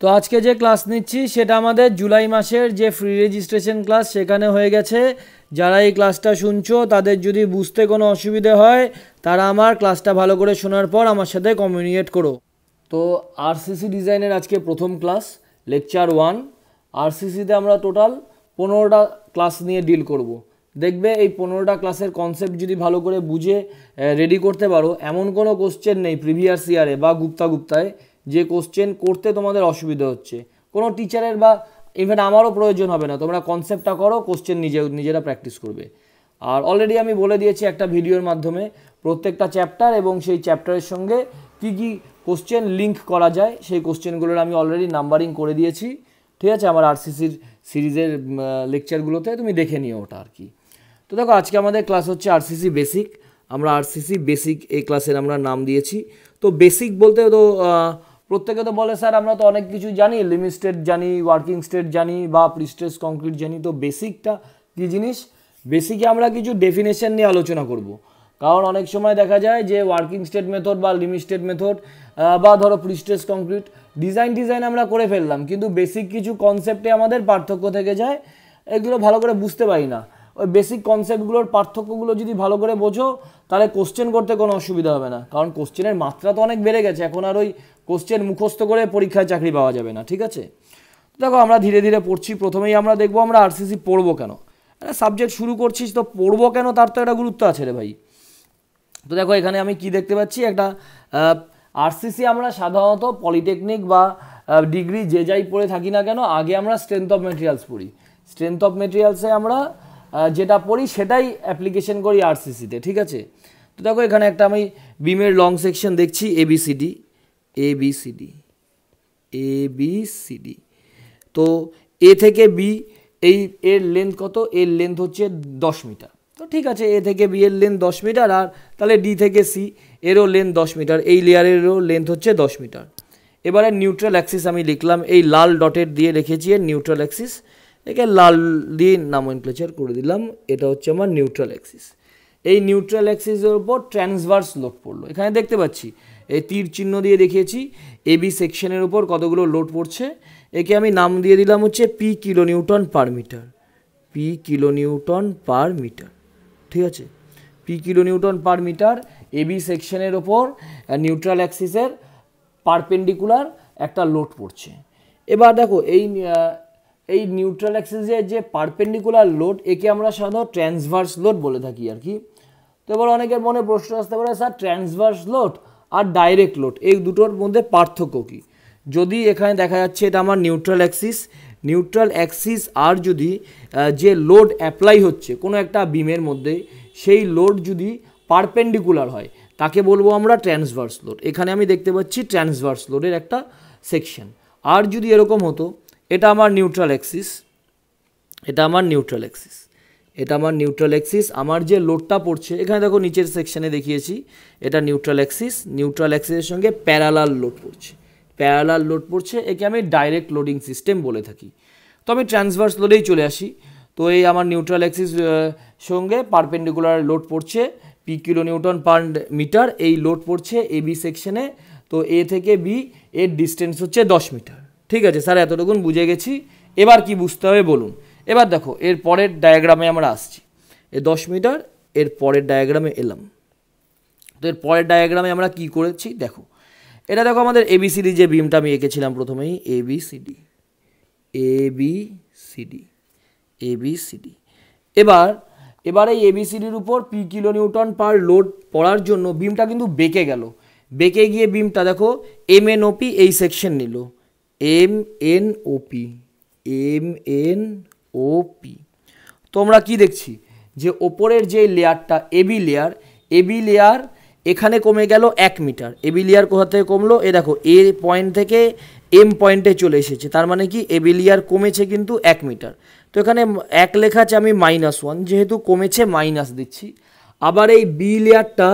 তো আজকে যে ক্লাস নিচ্ছি সেটা আমাদের জুলাই মাসের যে ফ্রি রেজিস্ট্রেশন ক্লাস সেখানে হয়ে গেছে যারা এই ক্লাসটা শুনছো তাদের যদি বুঝতে কোনো অসুবিধে হয় তারা আমার ক্লাসটা ভালো করে শোনার পর আমার সাথে কমিউনিকেট করো তো আরসিসি ডিজাইনের আজকে প্রথম ক্লাস লেকচার ওয়ান আরসিসিতে আমরা টোটাল পনেরোটা ক্লাস নিয়ে ডিল করব। দেখবে এই পনেরোটা ক্লাসের কনসেপ্ট যদি ভালো করে বুঝে রেডি করতে পারো এমন কোনো কোশ্চেন নেই প্রিভিয়াস ইয়ারে বা গুপ্তা গুপ্তায় যে কোশ্চেন করতে তোমাদের অসুবিধা হচ্ছে কোনো টিচারের বা ইভেন আমারও প্রয়োজন হবে না তোমরা কনসেপ্টটা করো কোশ্চেন নিজে নিজেরা প্র্যাকটিস করবে আর অলরেডি আমি বলে দিয়েছি একটা ভিডিওর মাধ্যমে প্রত্যেকটা চ্যাপ্টার এবং সেই চ্যাপ্টারের সঙ্গে কি কি কোশ্চেন লিঙ্ক করা যায় সেই কোশ্চেনগুলোর আমি অলরেডি নাম্বারিং করে দিয়েছি ঠিক আছে আমার আরসিসির সিরিজের লেকচারগুলোতে তুমি দেখে নিও ওটা আর কি তো দেখো আজকে আমাদের ক্লাস হচ্ছে আরসিসি বেসিক আমরা আরসিসি বেসিক এই ক্লাসের আমরা নাম দিয়েছি তো বেসিক বলতে তো প্রত্যেকে তো বলে স্যার আমরা তো অনেক কিছু জানি লিমিট স্টেট জানি ওয়ার্কিং স্টেট জানি বা প্রিস্টেস কংক্রিট জানি তো বেসিকটা কী জিনিস বেসিকে আমরা কিছু ডেফিনেশন নিয়ে আলোচনা করব কারণ অনেক সময় দেখা যায় যে ওয়ার্কিং স্টেট মেথড বা লিমিট স্টেট মেথড বা ধরো প্রিস্টেস কংক্রিট ডিজাইন ডিজাইন আমরা করে ফেললাম কিন্তু বেসিক কিছু কনসেপ্টে আমাদের পার্থক্য থেকে যায় এগুলো ভালো করে বুঝতে পারি না ওই বেসিক কনসেপ্টগুলোর পার্থক্যগুলো যদি ভালো করে বোঝো তাহলে কোশ্চেন করতে কোনো অসুবিধা হবে না কারণ কোশ্চেনের মাত্রা তো অনেক বেড়ে গেছে এখন আর ওই কোশ্চেন মুখস্থ করে পরীক্ষায় চাকরি পাওয়া যাবে না ঠিক আছে দেখো আমরা ধীরে ধীরে পড়ছি প্রথমেই আমরা দেখবো আমরা আরসিসি পড়বো কেন সাবজেক্ট শুরু করছিস তো পড়বো কেন তার তো একটা গুরুত্ব আছে রে ভাই তো দেখো এখানে আমি কি দেখতে পাচ্ছি একটা আরসিসি আমরা সাধারণত পলিটেকনিক বা ডিগ্রি যে যাই পড়ে থাকি না কেন আগে আমরা স্ট্রেংথ অফ মেটেরিয়ালস পড়ি স্ট্রেংথ অফ মেটেরিয়ালসে আমরা যেটা পড়ি সেটাই অ্যাপ্লিকেশন করি আরসিসিতে ঠিক আছে তো দেখো এখানে একটা আমি বিমের লং সেকশন দেখছি A B C D A B C D A B C D তো এ থেকে বি এই এর লেন্থ কত এর লেন্থ হচ্ছে দশ মিটার তো ঠিক আছে এ থেকে বি এর লেন্থ দশ মিটার আর তাহলে ডি থেকে সি এরও লেন্থ দশ মিটার এই লেয়ারেরও লেন্থ হচ্ছে দশ মিটার এবারে নিউট্রাল অ্যাক্সিস আমি লিখলাম এই লাল ডটের দিয়ে রেখেছি এর নিউট্রাল অ্যাক্সিস একে লাল দিয়ে নাম নামনক্লেচার করে দিলাম এটা হচ্ছে আমার নিউট্রাল অ্যাক্সিস এই নিউট্রাল অ্যাক্সিসের ওপর ট্রান্সভার্স লোড পড়লো এখানে দেখতে পাচ্ছি এই তীর চিহ্ন দিয়ে দেখিয়েছি এবি সেকশনের ওপর কতগুলো লোড পড়ছে একে আমি নাম দিয়ে দিলাম হচ্ছে P kilo newton per metre P kilo newton per metre ঠিক আছে P kilo newton per metre A B সেকশনের ওপর নিউট্রাল অ্যাক্সিসের পারপেন্ডিকুলার একটা লোড পড়ছে এবার দেখো এই এই নিউট্রাল অ্যাক্সিসের যে পারপেন্ডিকুলার লোড একে আমরা সাধারণত ট্রান্সভার্স লোড বলে থাকি আর কি তো এবার অনেকের মনে প্রশ্ন আসতে পারে স্যার ট্রান্সভার্স লোড আর ডাইরেক্ট লোড এই দুটোর মধ্যে পার্থক্য কী যদি এখানে দেখা যাচ্ছে এটা আমার নিউট্রাল অ্যাক্সিস নিউট্রাল অ্যাক্সিস আর যদি যে লোড অ্যাপ্লাই হচ্ছে কোনো একটা বিমের মধ্যে সেই লোড যদি পারপেন্ডিকুলার হয় তাকে বলবো আমরা ট্রান্সভার্স লোড এখানে আমি দেখতে পাচ্ছি ট্রান্সভার্স লোডের একটা সেকশন আর যদি এরকম হতো এটা আমার নিউট্রাল অ্যাক্সিস এটা আমার নিউট্রাল অ্যাক্সিস এটা আমার নিউট্রাল অ্যাক্সিস আমার যে লোডটা পড়ছে এখানে দেখো নিচের সেকশানে দেখিয়েছি এটা নিউট্রাল অ্যাক্সিস নিউট্রাল অ্যাক্সিসের সঙ্গে প্যারালাল লোড পড়ছে প্যারালাল লোড পড়ছে একে আমি ডাইরেক্ট লোডিং সিস্টেম বলে থাকি তো আমি ট্রান্সভার্স লোডেই চলে আসি তো এই আমার নিউট্রাল অ্যাক্সিস সঙ্গে পারপেন্ডিকুলার লোড পড়ছে P kilo newton per metre এই লোড পড়ছে এ বি সেকশানে তো এ থেকে বি এর ডিস্টেন্স হচ্ছে দশ মিটার ঠিক আছে স্যার এতটুকুন বুঝে গেছি এবার কি বুঝতে হবে বলুন এবার দেখো এর পরের ডায়াগ্রামে আমরা আসছি এ দশ মিটার এর পরের ডায়াগ্রামে এলাম তো এর পরের ডায়াগ্রামে আমরা কি করেছি দেখো এটা দেখো আমাদের এবিসিডি যে বিমটা আমি এঁকেছিলাম প্রথমেই এবিসিডি এবিসিডি এবিসিডি এবার এবার এই এবিসিডির উপর P kilo newton per load পড়ার জন্য বিমটা কিন্তু বেঁকে গেল বেঁকে গিয়ে বিমটা দেখো এম এন ওপি এই সেকশন নিল M N O P M N O P তোমরা কি দেখছি যে ওপরের যে লেয়ারটা এবি লেয়ার এবি লেয়ার এখানে কমে গেল এক মিটার এবি লেয়ার কোথা থেকে কমলো এ দেখো এ পয়েন্ট থেকে এম পয়েন্টে চলে এসেছে তার মানে কি এবি লেয়ার কমেছে কিন্তু এক মিটার তো এখানে এক লেখা আছে আমি মাইনাস ওয়ান যেহেতু কমেছে মাইনাস দিচ্ছি আবার এই বি লেয়ারটা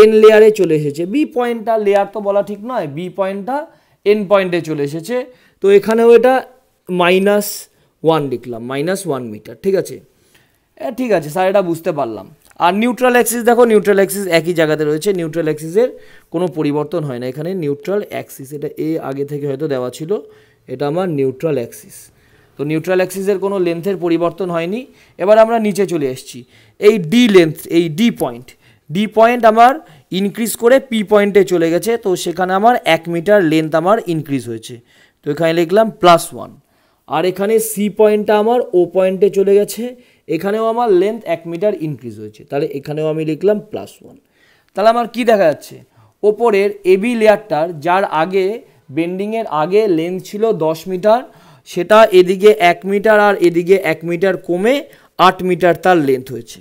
এন লেয়ারে চলে এসেছে বি পয়েন্টটা লেয়ার তো বলা ঠিক নয় বি পয়েন্টটা এন পয়েন্টে চলে এসেছে তো এখানেও এটা মাইনাস ওয়ান লিখলাম মাইনাস ওয়ান মিটার ঠিক আছে ঠিক আছে স্যার এটা বুঝতে পারলাম আর নিউট্রাল অ্যাক্সিস দেখো নিউট্রাল অ্যাক্সিস একই জায়গাতে রয়েছে নিউট্রাল অ্যাক্সিসের কোনো পরিবর্তন হয় না এখানে নিউট্রাল অ্যাক্সিস এটা এ আগে থেকে হয়তো দেওয়া ছিল এটা আমার নিউট্রাল অ্যাক্সিস তো নিউট্রাল অ্যাক্সিসের কোনো লেন্থের পরিবর্তন হয়নি এবার আমরা নিচে চলে এসেছি এই ডি লেন্থ এই ডি পয়েন্ট ডি পয়েন্ট আমার ইনক্রিজ করে পি পয়েন্টে চলে গেছে তো সেখানে আমার এক মিটার লেন্থ আমার ইনক্রিজ হয়েছে তো এখানে লিখলাম প্লাস ওয়ান আর এখানে সি পয়েন্টটা আমার ও পয়েন্টে চলে গেছে এখানেও আমার লেন্থ এক মিটার ইনক্রিজ হয়েছে তাহলে এখানেও আমি লিখলাম প্লাস ওয়ান তাহলে আমার কি দেখা যাচ্ছে ওপরের এবি লেয়ারটার যার আগে বেন্ডিংয়ের আগে লেন্থ ছিল দশ মিটার সেটা এদিকে এক মিটার আর এদিকে এক মিটার কমে আট মিটার তার লেন্থ হয়েছে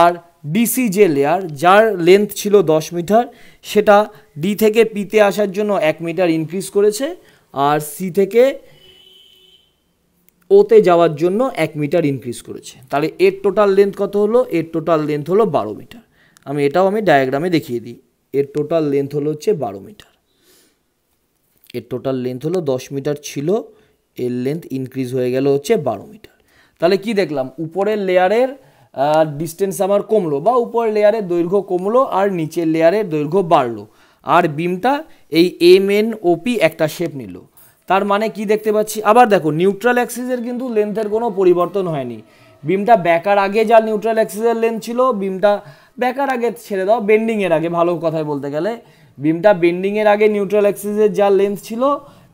আর ডিসি যে লেয়ার যার লেন্থ ছিল দশ মিটার সেটা ডি থেকে পিতে আসার জন্য এক মিটার ইনক্রিজ করেছে আর সি থেকে ওতে যাওয়ার জন্য এক মিটার ইনক্রিজ করেছে তাহলে এর টোটাল লেন্থ কত হলো এর টোটাল লেন্থ হলো বারো মিটার আমি এটাও আমি ডায়াগ্রামে দেখিয়ে দিই এর টোটাল লেন্থ হলো হচ্ছে বারো মিটার এর টোটাল লেন্থ হলো দশ মিটার ছিল এর লেন্থ ইনক্রিজ হয়ে গেল হচ্ছে বারো মিটার তাহলে কি দেখলাম উপরের লেয়ারের ডিস্টেন্স আমার কমলো বা উপরের লেয়ারের দৈর্ঘ্য কমলো আর নিচের লেয়ারের দৈর্ঘ্য বাড়লো আর বিমটা এই এম এন ওপি একটা শেপ নিল তার মানে কি দেখতে পাচ্ছি আবার দেখো নিউট্রাল অ্যাক্সিসের কিন্তু লেন্থের কোনো পরিবর্তন হয়নি বিমটা ব্যাকার আগে যা নিউট্রাল অ্যাক্সিসের লেন্থ ছিল বিমটা ব্যাকার আগে ছেড়ে দাও বেন্ডিংয়ের আগে ভালো কথায় বলতে গেলে বিমটা বেন্ডিংয়ের আগে নিউট্রাল অ্যাক্সিসের যা লেন্থ ছিল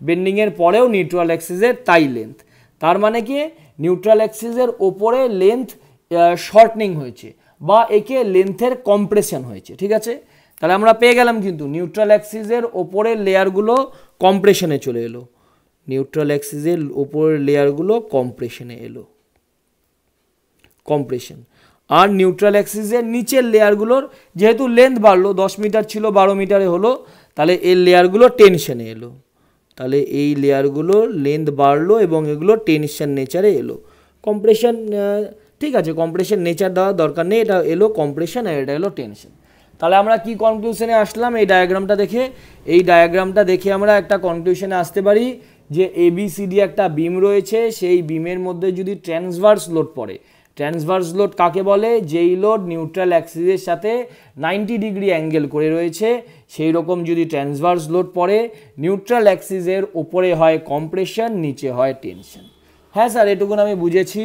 বেন্ডিংয়ের পরেও নিউট্রাল অ্যাক্সিসের তাই লেন্থ তার মানে কি নিউট্রাল অ্যাক্সিসের ওপরে লেন্থ শর্টনিং হয়েছে বা একে লেন্থের কম্প্রেশন হয়েছে ঠিক আছে তাহলে আমরা পেয়ে গেলাম কিন্তু নিউট্রাল অ্যাক্সিসের ওপরের লেয়ারগুলো কম্প্রেশনে চলে এলো নিউট্রাল অ্যাক্সিসের ওপরের লেয়ারগুলো কম্প্রেশনে এলো কম্প্রেশন আর নিউট্রাল অ্যাক্সিসের নিচের লেয়ারগুলোর যেহেতু লেন্থ বাড়লো দশ মিটার ছিল বারো মিটারে হলো তাহলে এই লেয়ারগুলো টেনশনে এলো তাহলে এই লেয়ারগুলো লেন্থ বাড়লো এবং এগুলো টেনশন নেচারে এলো কম্প্রেশন ঠিক আছে কম্প্রেশন নেচার দেওয়ার দরকার নেই এটা এলো কম্প্রেশন আর এটা এলো টেনশন তাহলে আমরা কি কনক্লুশনে আসলাম এই ডায়াগ্রামটা দেখে এই ডায়াগ্রামটা দেখে আমরা একটা কনক্লুশনে আসতে পারি যে এবিসিডি একটা বিম রয়েছে সেই বিমের মধ্যে যদি ট্রান্সভার্স লোড পড়ে ট্রান্সভার্স লোড কাকে বলে যেই লোড নিউট্রাল অ্যাক্সিসের সাথে নাইনটি ডিগ্রি অ্যাঙ্গেল করে রয়েছে সেই রকম যদি ট্রান্সভার্স লোড পড়ে নিউট্রাল অ্যাক্সিসের ওপরে হয় কম্প্রেশন নিচে হয় টেনশন হ্যাঁ স্যার এটুকুন আমি বুঝেছি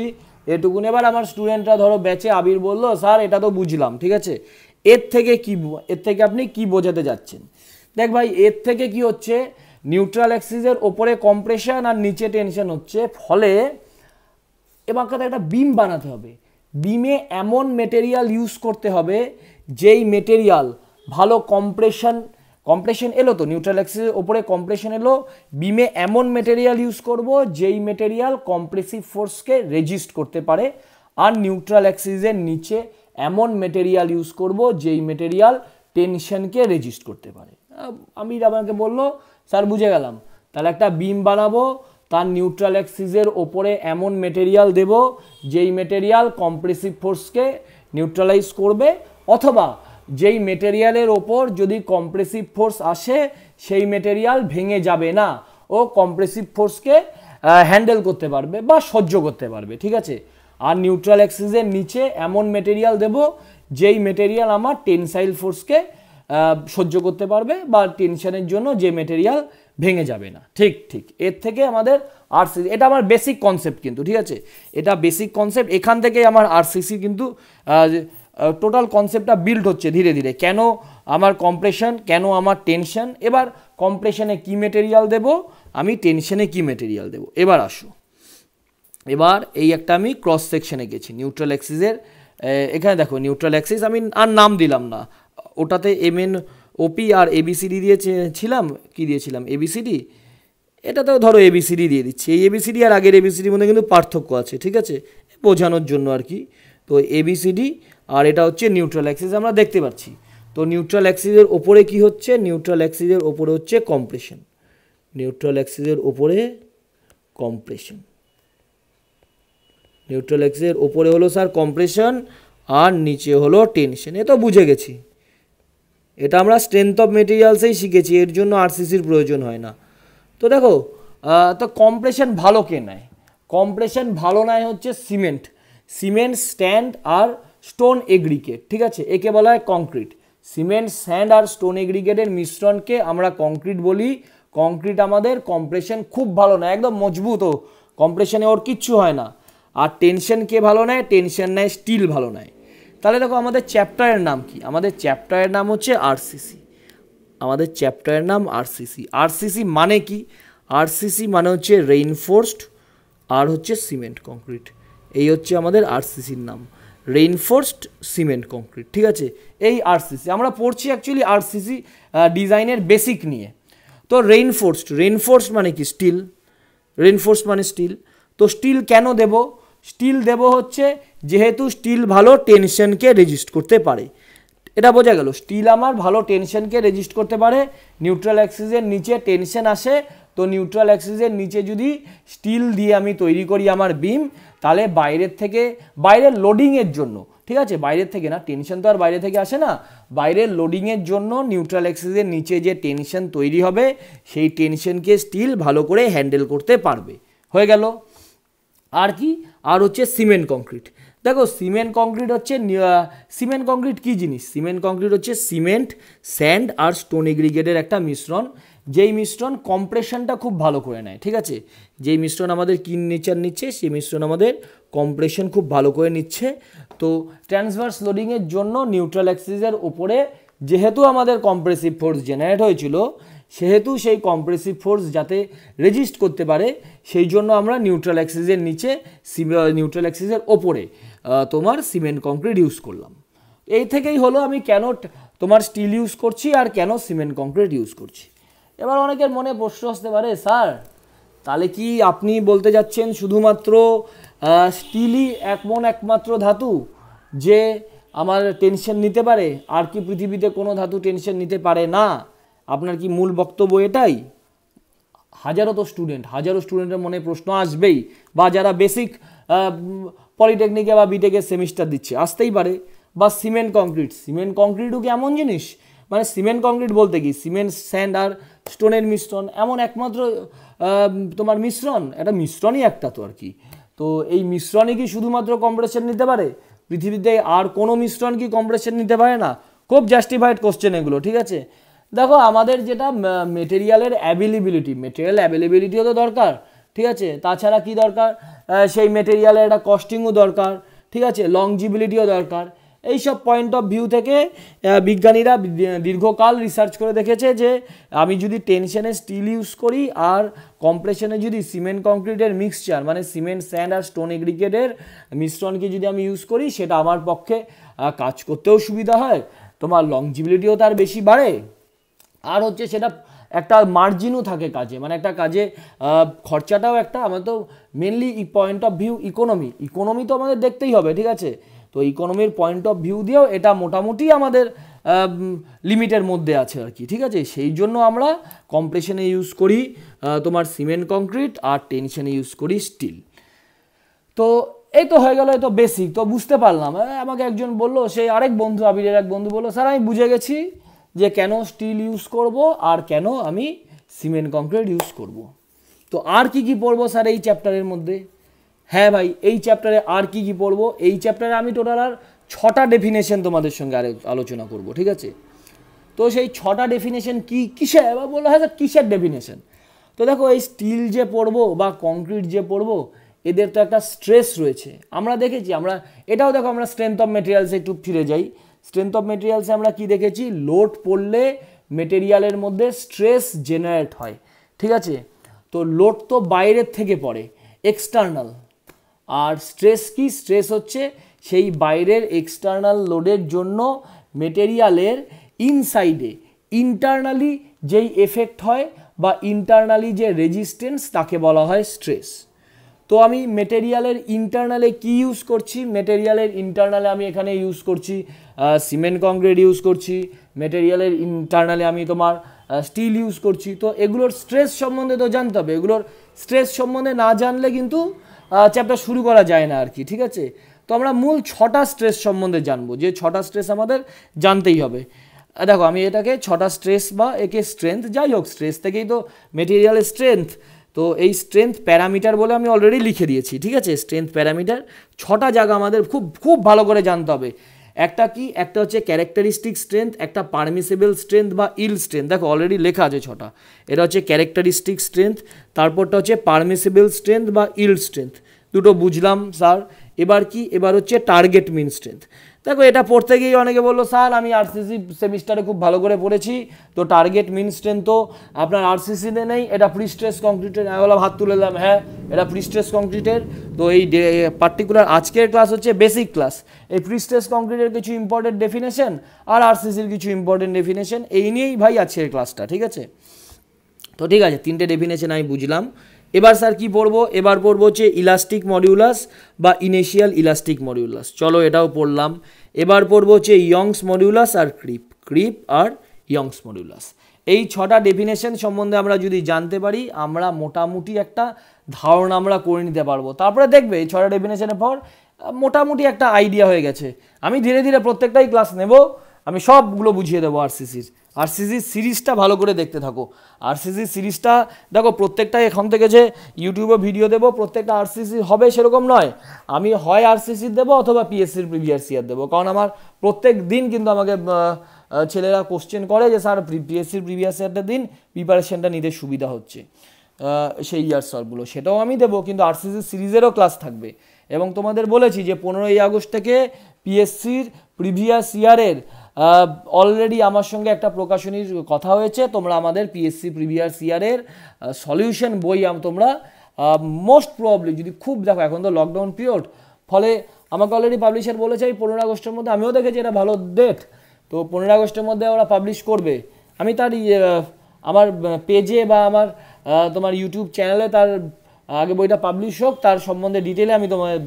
এটুকুন এবার আমার স্টুডেন্টরা ধরো ব্যাচে আবির বলল স্যার এটা তো বুঝলাম ঠিক আছে এর থেকে কি এর থেকে আপনি কি বোঝাতে যাচ্ছেন দেখ ভাই এর থেকে কি হচ্ছে নিউট্রাল অ্যাক্সিসের ওপরে কম্প্রেশন আর নিচে টেনশন হচ্ছে ফলে এবার কথা একটা বিম বানাতে হবে বিমে এমন মেটেরিয়াল ইউজ করতে হবে যেই মেটেরিয়াল ভালো কম্প্রেশন কম্প্রেশন এলো তো নিউট্রাল অ্যাক্সিসের ওপরে কম্প্রেশন এলো বিমে এমন মেটেরিয়াল ইউজ করব যেই মেটেরিয়াল কম্প্রেসিভ ফোর্সকে রেজিস্ট করতে পারে আর নিউট্রাল অ্যাক্সিসের নিচে এমন মেটেরিয়াল ইউজ করব যেই মেটেরিয়াল টেনশনকে রেজিস্ট করতে পারে আমির আপনাকে বললো স্যার বুঝে গেলাম তাহলে একটা বিম বানাবো তার নিউট্রাল অ্যাক্সিসের ওপরে এমন মেটেরিয়াল দেব যেই মেটেরিয়াল কম্প্রেসিভ ফোর্সকে নিউট্রালাইজ করবে অথবা যেই মেটেরিয়ালের ওপর যদি কম্প্রেসিভ ফোর্স আসে সেই মেটেরিয়াল ভেঙে যাবে না ও কম্প্রেসিভ ফোর্সকে হ্যান্ডেল করতে পারবে বা সহ্য করতে পারবে ঠিক আছে আর নিউট্রাল অ্যাক্সিসের নিচে এমন মেটেরিয়াল দেব যেই মেটেরিয়াল আমার টেনসাইল ফোর্সকে সহ্য করতে পারবে বা টেনশনের জন্য যে মেটেরিয়াল ভেঙে যাবে না ঠিক ঠিক এর থেকে আমাদের আরসিসি এটা আমার বেসিক কনসেপ্ট কিন্তু ঠিক আছে এটা বেসিক কনসেপ্ট এখান থেকে আমার আরসিসি কিন্তু টোটাল কনসেপ্টটা বিল্ড হচ্ছে ধীরে ধীরে কেন আমার কম্প্রেশন কেন আমার টেনশন এবার কম্প্রেশনে কি মেটেরিয়াল দেব আমি টেনশনে কি মেটেরিয়াল দেব এবার আসো এবার এই একটা আমি ক্রস সেকশনে গেছি নিউট্রাল অ্যাক্সিসের এখানে দেখো নিউট্রাল অ্যাক্সিস আমি আর নাম দিলাম না ওটাতে এম এন ওপি আর এবিসিডি দিয়ে ছিলাম কী দিয়েছিলাম এবিসিডি এটাতেও ধরো এবিসিডি দিয়ে দিচ্ছি এই এবিসিডি আর আগের এবিসিডির মধ্যে কিন্তু পার্থক্য আছে ঠিক আছে বোঝানোর জন্য আর কি তো এবিসিডি আর এটা হচ্ছে নিউট্রাল অ্যাক্সিস আমরা দেখতে পাচ্ছি তো নিউট্রাল অ্যাক্সিসের ওপরে কি হচ্ছে নিউট্রাল অ্যাক্সিসের ওপরে হচ্ছে কম্প্রেশন নিউট্রাল অ্যাক্সিসের ওপরে কম্প্রেশন নিউট্রাল অ্যাক্সিসের ওপরে হলো স্যার কম্প্রেশন আর নিচে হলো টেনশন এ তো বুঝে গেছি এটা আমরা স্ট্রেংথ অফ মেটেরিয়ালসেই শিখেছি এর জন্য আরসিসির প্রয়োজন হয় না তো দেখো তো কম্প্রেশন ভালো কে নেয় কম্প্রেশন ভালো নেয় হচ্ছে সিমেন্ট সিমেন্ট স্ট্যান্ড আর স্টোন এগ্রিকেট ঠিক আছে একে বলা হয় কংক্রিট সিমেন্ট স্যান্ড আর স্টোন এগ্রিকেটের মিশ্রণকে আমরা কংক্রিট বলি কংক্রিট আমাদের কম্প্রেশন খুব ভালো নেয় একদম মজবুত ও কম্প্রেশনে ওর কিচ্ছু হয় না আর টেনশন কে ভালো নেয় টেনশন নেয় স্টিল ভালো নেয় তাহলে দেখো আমাদের চ্যাপ্টারের নাম কি আমাদের চ্যাপ্টারের নাম হচ্ছে আরসিসি আমাদের চ্যাপ্টারের নাম আরসিসি আরসিসি মানে কি আরসিসি মানে হচ্ছে রেইনফোর্সড আর হচ্ছে সিমেন্ট কংক্রিট এই হচ্ছে আমাদের আরসিসির নাম রেইনফোর্সড সিমেন্ট কংক্রিট ঠিক আছে এই আরসিসি আমরা পড়ছি অ্যাকচুয়ালি আরসিসি ডিজাইনের বেসিক নিয়ে তো রেইনফোর্সড রেইনফোর্সড মানে কি স্টিল রেইনফোর্সড মানে স্টিল তো স্টিল কেন দেবো স্টিল দেব হচ্ছে যেহেতু স্টিল ভালো টেনশনকে রেজিস্ট করতে পারে এটা বোঝা গেল স্টিল আমার ভালো টেনশনকে রেজিস্ট করতে পারে নিউট্রাল অ্যাক্সিসের নিচে টেনশন আসে তো নিউট্রাল অ্যাক্সিসের নিচে যদি স্টিল দিয়ে আমি তৈরি করি আমার বিম তাহলে বাইরের থেকে বাইরের লোডিংয়ের জন্য ঠিক আছে বাইরের থেকে না টেনশন তো আর বাইরে থেকে আসে না বাইরের লোডিংয়ের জন্য নিউট্রাল অ্যাক্সিসের নিচে যে টেনশন তৈরি হবে সেই টেনশনকে স্টিল ভালো করে হ্যান্ডেল করতে পারবে হয়ে গেল আর কি আর হচ্ছে সিমেন্ট কংক্রিট দেখো সিমেন্ট কংক্রিট হচ্ছে সিমেন্ট কংক্রিট কী জিনিস সিমেন্ট কংক্রিট হচ্ছে সিমেন্ট স্যান্ড আর স্টোন এগ্রিগেটের একটা মিশ্রণ যেই মিশ্রণ কম্প্রেশনটা খুব ভালো করে নেয় ঠিক আছে যেই মিশ্রণ আমাদের কিন নেচার নিচ্ছে সেই মিশ্রণ আমাদের কম্প্রেশন খুব ভালো করে নিচ্ছে তো ট্রান্সভার্স লোডিংয়ের জন্য নিউট্রাল অ্যাক্সিসের ওপরে যেহেতু আমাদের কম্প্রেসিভ ফোর্স জেনারেট হয়েছিল সেহেতু সেই কম্প্রেসিভ ফোর্স যাতে রেজিস্ট করতে পারে সেই জন্য আমরা নিউট্রাল অ্যাক্সিসের নিচে নিউট্রাল অ্যাক্সিসের ওপরে তোমার সিমেন্ট কংক্রিট ইউজ করলাম এই থেকেই হলো আমি কেন তোমার স্টিল ইউজ করছি আর কেন সিমেন্ট কংক্রিট ইউজ করছি এবার অনেকের মনে প্রশ্ন আসতে পারে স্যার তাহলে কি আপনি বলতে যাচ্ছেন শুধুমাত্র স্টিলই এমন একমাত্র ধাতু যে আমার টেনশন নিতে পারে আর কি পৃথিবীতে কোনো ধাতু টেনশন নিতে পারে না আপনার কি মূল বক্তব্য এটাই হাজারো তো স্টুডেন্ট হাজারো স্টুডেন্টের মনে প্রশ্ন আসবেই বা যারা বেসিক পলিটেকনিকে বা বিটেকের সেমিস্টার দিচ্ছে আসতেই পারে বা সিমেন্ট কংক্রিট সিমেন্ট কংক্রিটও কি এমন জিনিস মানে সিমেন্ট কংক্রিট বলতে কি সিমেন্ট স্যান্ড আর স্টোনের মিশ্রণ এমন একমাত্র তোমার মিশ্রণ এটা মিশ্রণই একটা তো আর কি তো এই মিশ্রণই কি শুধুমাত্র কম্প্রেশন নিতে পারে পৃথিবীতে আর কোনো মিশ্রণ কি কম্প্রেশন নিতে পারে না খুব জাস্টিফাইড কোশ্চেন এগুলো ঠিক আছে দেখো আমাদের যেটা মেটেরিয়ালের অ্যাভেলেবিলিটি মেটেরিয়াল অ্যাভেলেবিলিটিও তো দরকার ঠিক আছে তাছাড়া কি দরকার সেই মেটেরিয়ালের একটা কস্টিংও দরকার ঠিক আছে লংজিবিলিটিও দরকার এই সব পয়েন্ট অফ ভিউ থেকে বিজ্ঞানীরা দীর্ঘকাল রিসার্চ করে দেখেছে যে আমি যদি টেনশনে স্টিল ইউজ করি আর কম্প্রেশনে যদি সিমেন্ট কংক্রিটের মিক্সচার মানে সিমেন্ট স্যান্ড আর স্টোন এগ্রিকেটের মিশ্রণকে যদি আমি ইউজ করি সেটা আমার পক্ষে কাজ করতেও সুবিধা হয় তোমার লংজিবিলিটিও তার বেশি বাড়ে আর হচ্ছে সেটা একটা মার্জিনও থাকে কাজে মানে একটা কাজে খরচাটাও একটা আমাদের তো mainly point of view economy economy তো আমাদের দেখতেই হবে ঠিক আছে তো ইকোনমির পয়েন্ট অফ ভিউ দিয়েও এটা মোটামুটি আমাদের লিমিটের মধ্যে আছে আর কি ঠিক আছে সেই জন্য আমরা কম্প্রেশনে ইউজ করি তোমার সিমেন্ট কংক্রিট আর টেনশনে ইউজ করি স্টিল তো এই তো হয়ে গেল তো বেসিক তো বুঝতে পারলাম আমাকে একজন বললো সেই আরেক বন্ধু আবিরের এক বন্ধু বললো স্যার আমি বুঝে গেছি যে কেন স্টিল ইউজ করব আর কেন আমি সিমেন্ট কংক্রিট ইউজ করব। তো আর কি কি পড়বো স্যার এই চ্যাপ্টারের মধ্যে হ্যাঁ ভাই এই চ্যাপ্টারে আর কি কি পড়বো এই চ্যাপ্টারে আমি টোটাল আর ছটা ডেফিনেশন তোমাদের সঙ্গে আর আলোচনা করব ঠিক আছে তো সেই ছটা ডেফিনেশন কি কিসের বা বললো হ্যাঁ স্যার কিসের ডেফিনেশন তো দেখো এই স্টিল যে পড়বো বা কংক্রিট যে পড়বো এদের তো একটা স্ট্রেস রয়েছে আমরা দেখেছি আমরা এটাও দেখো আমরা স্ট্রেংথ অফ মেটেরিয়ালসে একটু ফিরে যাই স্ট্রেংথ অফ মেটেরিয়ালসে আমরা কি দেখেছি লোড পড়লে মেটেরিয়ালের মধ্যে স্ট্রেস জেনারেট হয় ঠিক আছে তো লোড তো বাইরের থেকে পড়ে এক্সটার্নাল আর স্ট্রেস কি স্ট্রেস হচ্ছে সেই বাইরের এক্সটার্নাল লোডের জন্য মেটেরিয়ালের ইনসাইডে ইন্টারনালি যেই এফেক্ট হয় বা ইন্টারনালি যে রেজিস্ট্যান্স তাকে বলা হয় স্ট্রেস তো আমি মেটেরিয়ালের ইন্টারনালে কি ইউজ করছি মেটেরিয়ালের ইন্টারনালে আমি এখানে ইউজ করছি সিমেন্ট কংক্রিট ইউজ করছি মেটেরিয়ালের ইন্টারনালে আমি তোমার স্টিল ইউজ করছি তো এগুলোর স্ট্রেস সম্বন্ধে তো জানতে হবে এগুলোর স্ট্রেস সম্বন্ধে না জানলে কিন্তু চ্যাপ্টার শুরু করা যায় না আর কি ঠিক আছে তো আমরা মূল ছটা স্ট্রেস সম্বন্ধে জানবো যে ছটা স্ট্রেস আমাদের জানতেই হবে দেখো আমি এটাকে ছটা স্ট্রেস বা একে স্ট্রেংথ যাই হোক স্ট্রেস থেকেই তো মেটেরিয়ালের স্ট্রেংথ তো এই স্ট্রেংথ প্যারামিটার বলে আমি অলরেডি লিখে দিয়েছি ঠিক আছে স্ট্রেংথ প্যারামিটার ছটা জায়গা আমাদের খুব খুব ভালো করে জানতে হবে একটা কি একটা হচ্ছে ক্যারেক্টারিস্টিক স্ট্রেংথ একটা পারমিসেবল স্ট্রেংথ বা ইল স্ট্রেংথ দেখো অলরেডি লেখা আছে ছটা এটা হচ্ছে ক্যারেক্টারিস্টিক স্ট্রেংথ তারপরটা হচ্ছে পারমিসেবল স্ট্রেংথ বা ইল স্ট্রেংথ দুটো বুঝলাম স্যার এবার কি এবার হচ্ছে টার্গেট মিন স্ট্রেংথ দেখো এটা পড়তে গিয়ে অনেকে বললো স্যার আমি আরসিসি সেমিস্টারে খুব ভালো করে পড়েছি তো টার্গেট মিন স্ট্রেন তো আপনার আরসিসিতে নেই এটা প্রিস্ট্রেস কংক্রিটের আমি হাত তুলে দিলাম হ্যাঁ এটা প্রিস্ট্রেস কংক্রিটের তো এই পার্টিকুলার আজকের ক্লাস হচ্ছে বেসিক ক্লাস এই প্রিস্ট্রেস কংক্রিটের কিছু ইম্পর্টেন্ট ডেফিনেশন আর আরসিসির কিছু ইম্পর্টেন্ট ডেফিনেশন এই নিয়েই ভাই আজকের ক্লাসটা ঠিক আছে তো ঠিক আছে তিনটে ডেফিনেশন আমি বুঝলাম এবার স্যার কি পড়বো এবার পড়বো হচ্ছে ইলাস্টিক মডিউলাস বা ইনিশিয়াল ইলাস্টিক মডিউলাস চলো এটাও পড়লাম এবার পড়বো হচ্ছে ইয়ংস মডিউলাস আর ক্রিপ ক্রিপ আর ইয়ংস মডিউলাস এই ছটা ডেফিনেশন সম্বন্ধে আমরা যদি জানতে পারি আমরা মোটামুটি একটা ধারণা আমরা করে নিতে পারবো তারপরে দেখবে এই ছটা ডেফিনেশনের পর মোটামুটি একটা আইডিয়া হয়ে গেছে আমি ধীরে ধীরে প্রত্যেকটাই ক্লাস নেব আমি সবগুলো বুঝিয়ে দেবো আরসিসির আরসিসির সিরিজটা ভালো করে দেখতে থাকো আরসিসির সিরিজটা দেখো প্রত্যেকটা এখান থেকে যে ইউটিউবে ভিডিও দেবো প্রত্যেকটা আরসিসি হবে সেরকম নয় আমি হয় আরসিসির দেবো অথবা পিএসসির প্রিভিয়ার ইয়ার দেবো কারণ আমার প্রত্যেক দিন কিন্তু আমাকে ছেলেরা কোশ্চেন করে যে স্যার পিএসসির প্রিভিয়াস ইয়ারটা দিন প্রিপারেশনটা নিতে সুবিধা হচ্ছে সেই ইয়ার সলভগুলো সেটাও আমি দেবো কিন্তু আরসিসির সিরিজেরও ক্লাস থাকবে এবং তোমাদের বলেছি যে পনেরোই আগস্ট থেকে পিএসসির প্রিভিয়াস ইয়ারের অলরেডি আমার সঙ্গে একটা প্রকাশনীর কথা হয়েছে তোমরা আমাদের পিএসসি প্রিভিয়াস ইয়ারের সলিউশন বই তোমরা মোস্ট প্রবলি যদি খুব দেখো এখন তো লকডাউন পিরিয়ড ফলে আমাকে অলরেডি পাবলিশার বলেছে এই পনেরো আগস্টের মধ্যে আমিও দেখেছি এটা ভালো ডেট তো পনেরো আগস্টের মধ্যে ওরা পাবলিশ করবে আমি তার ইয়ে, আমার পেজে বা আমার তোমার ইউটিউব চ্যানেলে তার আগে বইটা পাবলিশ হোক তার সম্বন্ধে ডিটেলে আমি তোমায়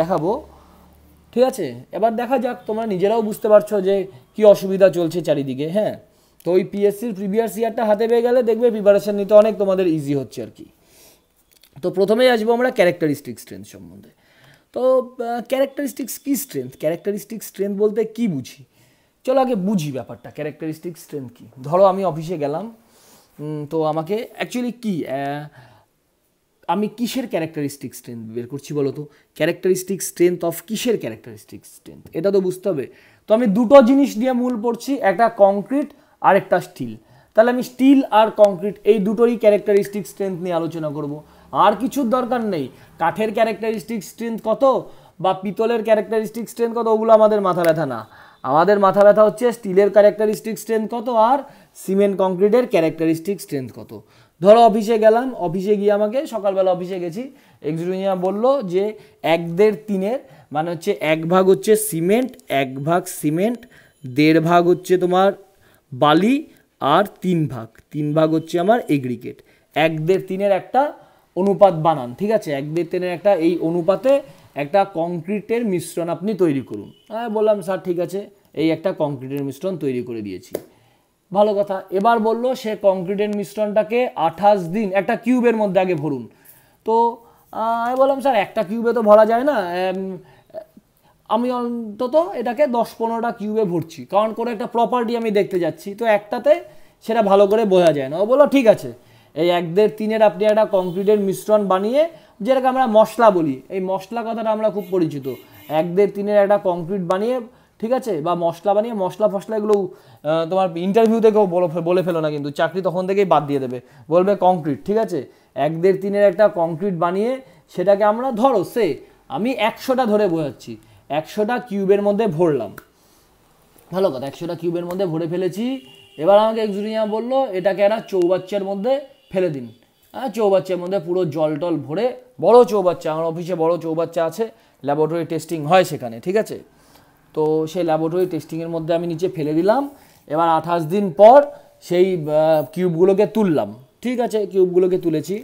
দেখাবো ঠিক আছে এবার দেখা যাক তোমরা নিজেরাও বুঝতে পারছো যে কি অসুবিধা চলছে চারিদিকে হ্যাঁ তো ওই পিএসসির প্রিভিয়াস ইয়ারটা হাতে পেয়ে গেলে দেখবে প্রিপারেশান নিতে অনেক তোমাদের ইজি হচ্ছে আর কি তো প্রথমেই আসবো আমরা ক্যারেক্টারিস্টিক স্ট্রেংথ সম্বন্ধে তো ক্যারেক্টারিস্টিক্স কী স্ট্রেংথ ক্যারেক্টারিস্টিক স্ট্রেংথ বলতে কি বুঝি চলো আগে বুঝি ব্যাপারটা ক্যারেক্টারিস্টিক স্ট্রেংথ কী ধরো আমি অফিসে গেলাম তো আমাকে অ্যাকচুয়ালি কী আমি কিসের ক্যারেক্টারিস্টিক স্ট্রেংথ বের করছি বলো তো ক্যারেক্টারিস্টিক স্ট্রেংথ অফ কিসের ক্যারেক্টারিস্টিক স্ট্রেংথ এটা তো বুঝতে হবে তো আমি দুটো জিনিস দিয়ে মূল পড়ছি একটা কংক্রিট আর একটা স্টিল তাহলে আমি স্টিল আর কংক্রিট এই দুটোরই ক্যারেক্টারিস্টিক স্ট্রেংথ নিয়ে আলোচনা করব আর কিছুর দরকার নেই কাঠের ক্যারেক্টারিস্টিক স্ট্রেংথ কত বা পিতলের ক্যারেক্টারিস্টিক স্ট্রেংথ কত ওগুলো আমাদের মাথা ব্যথা না আমাদের মাথা ব্যথা হচ্ছে স্টিলের ক্যারেক্টারিস্টিক স্ট্রেংথ কত আর সিমেন্ট কংক্রিটের ক্যারেক্টারিস্টিক স্ট্রেংথ কত ধরো অফিসে গেলাম অফিসে গিয়ে আমাকে সকালবেলা অফিসে গেছি এক্সরুনিয়া বললো যে এক দেড় তিনের মানে হচ্ছে এক ভাগ হচ্ছে সিমেন্ট এক ভাগ সিমেন্ট দেড় ভাগ হচ্ছে তোমার বালি আর তিন ভাগ তিন ভাগ হচ্ছে আমার এগ্রিকেট এক দেড় তিনের একটা অনুপাত বানান ঠিক আছে এক দেড় তিনের একটা এই অনুপাতে একটা কংক্রিটের মিশ্রণ আপনি তৈরি করুন হ্যাঁ বললাম স্যার ঠিক আছে এই একটা কংক্রিটের মিশ্রণ তৈরি করে দিয়েছি ভালো কথা এবার বলল সে কংক্রিটের মিশ্রণটাকে আঠাশ দিন একটা কিউবের মধ্যে আগে ভরুন তো আমি বললাম স্যার একটা কিউবে তো ভরা যায় না আমি অন্তত এটাকে দশ পনেরোটা কিউবে ভরছি কারণ কোনো একটা প্রপার্টি আমি দেখতে যাচ্ছি তো একটাতে সেটা ভালো করে বোঝা যায় না ও বললো ঠিক আছে এই এক দেড় তিনের আপনি একটা কংক্রিটের মিশ্রণ বানিয়ে যেটাকে আমরা মশলা বলি এই মশলা কথাটা আমরা খুব পরিচিত এক দেড় তিনের একটা কংক্রিট বানিয়ে ঠিক আছে বা মশলা বানিয়ে মশলা ফসলা এগুলো তোমার ইন্টারভিউ থেকেও বলে ফেলো না কিন্তু চাকরি তখন থেকেই বাদ দিয়ে দেবে বলবে কংক্রিট ঠিক আছে এক দেড় তিনের একটা কংক্রিট বানিয়ে সেটাকে আমরা ধরো সে আমি একশোটা ধরে বোঝাচ্ছি একশোটা কিউবের মধ্যে ভরলাম ভালো কথা একশোটা কিউবের মধ্যে ভরে ফেলেছি এবার আমাকে একজুরিয়া বললো এটাকে একটা চৌবাচ্চার মধ্যে ফেলে দিন হ্যাঁ চৌবাচ্চার মধ্যে পুরো জল টল ভরে বড় চৌবাচ্চা আমার অফিসে বড় চৌবাচ্চা আছে ল্যাবরেটরি টেস্টিং হয় সেখানে ঠিক আছে তো সেই ল্যাবরেটরি টেস্টিংয়ের মধ্যে আমি নিচে ফেলে দিলাম এবার আঠাশ দিন পর সেই কিউবগুলোকে তুললাম ঠিক আছে কিউবগুলোকে তুলেছি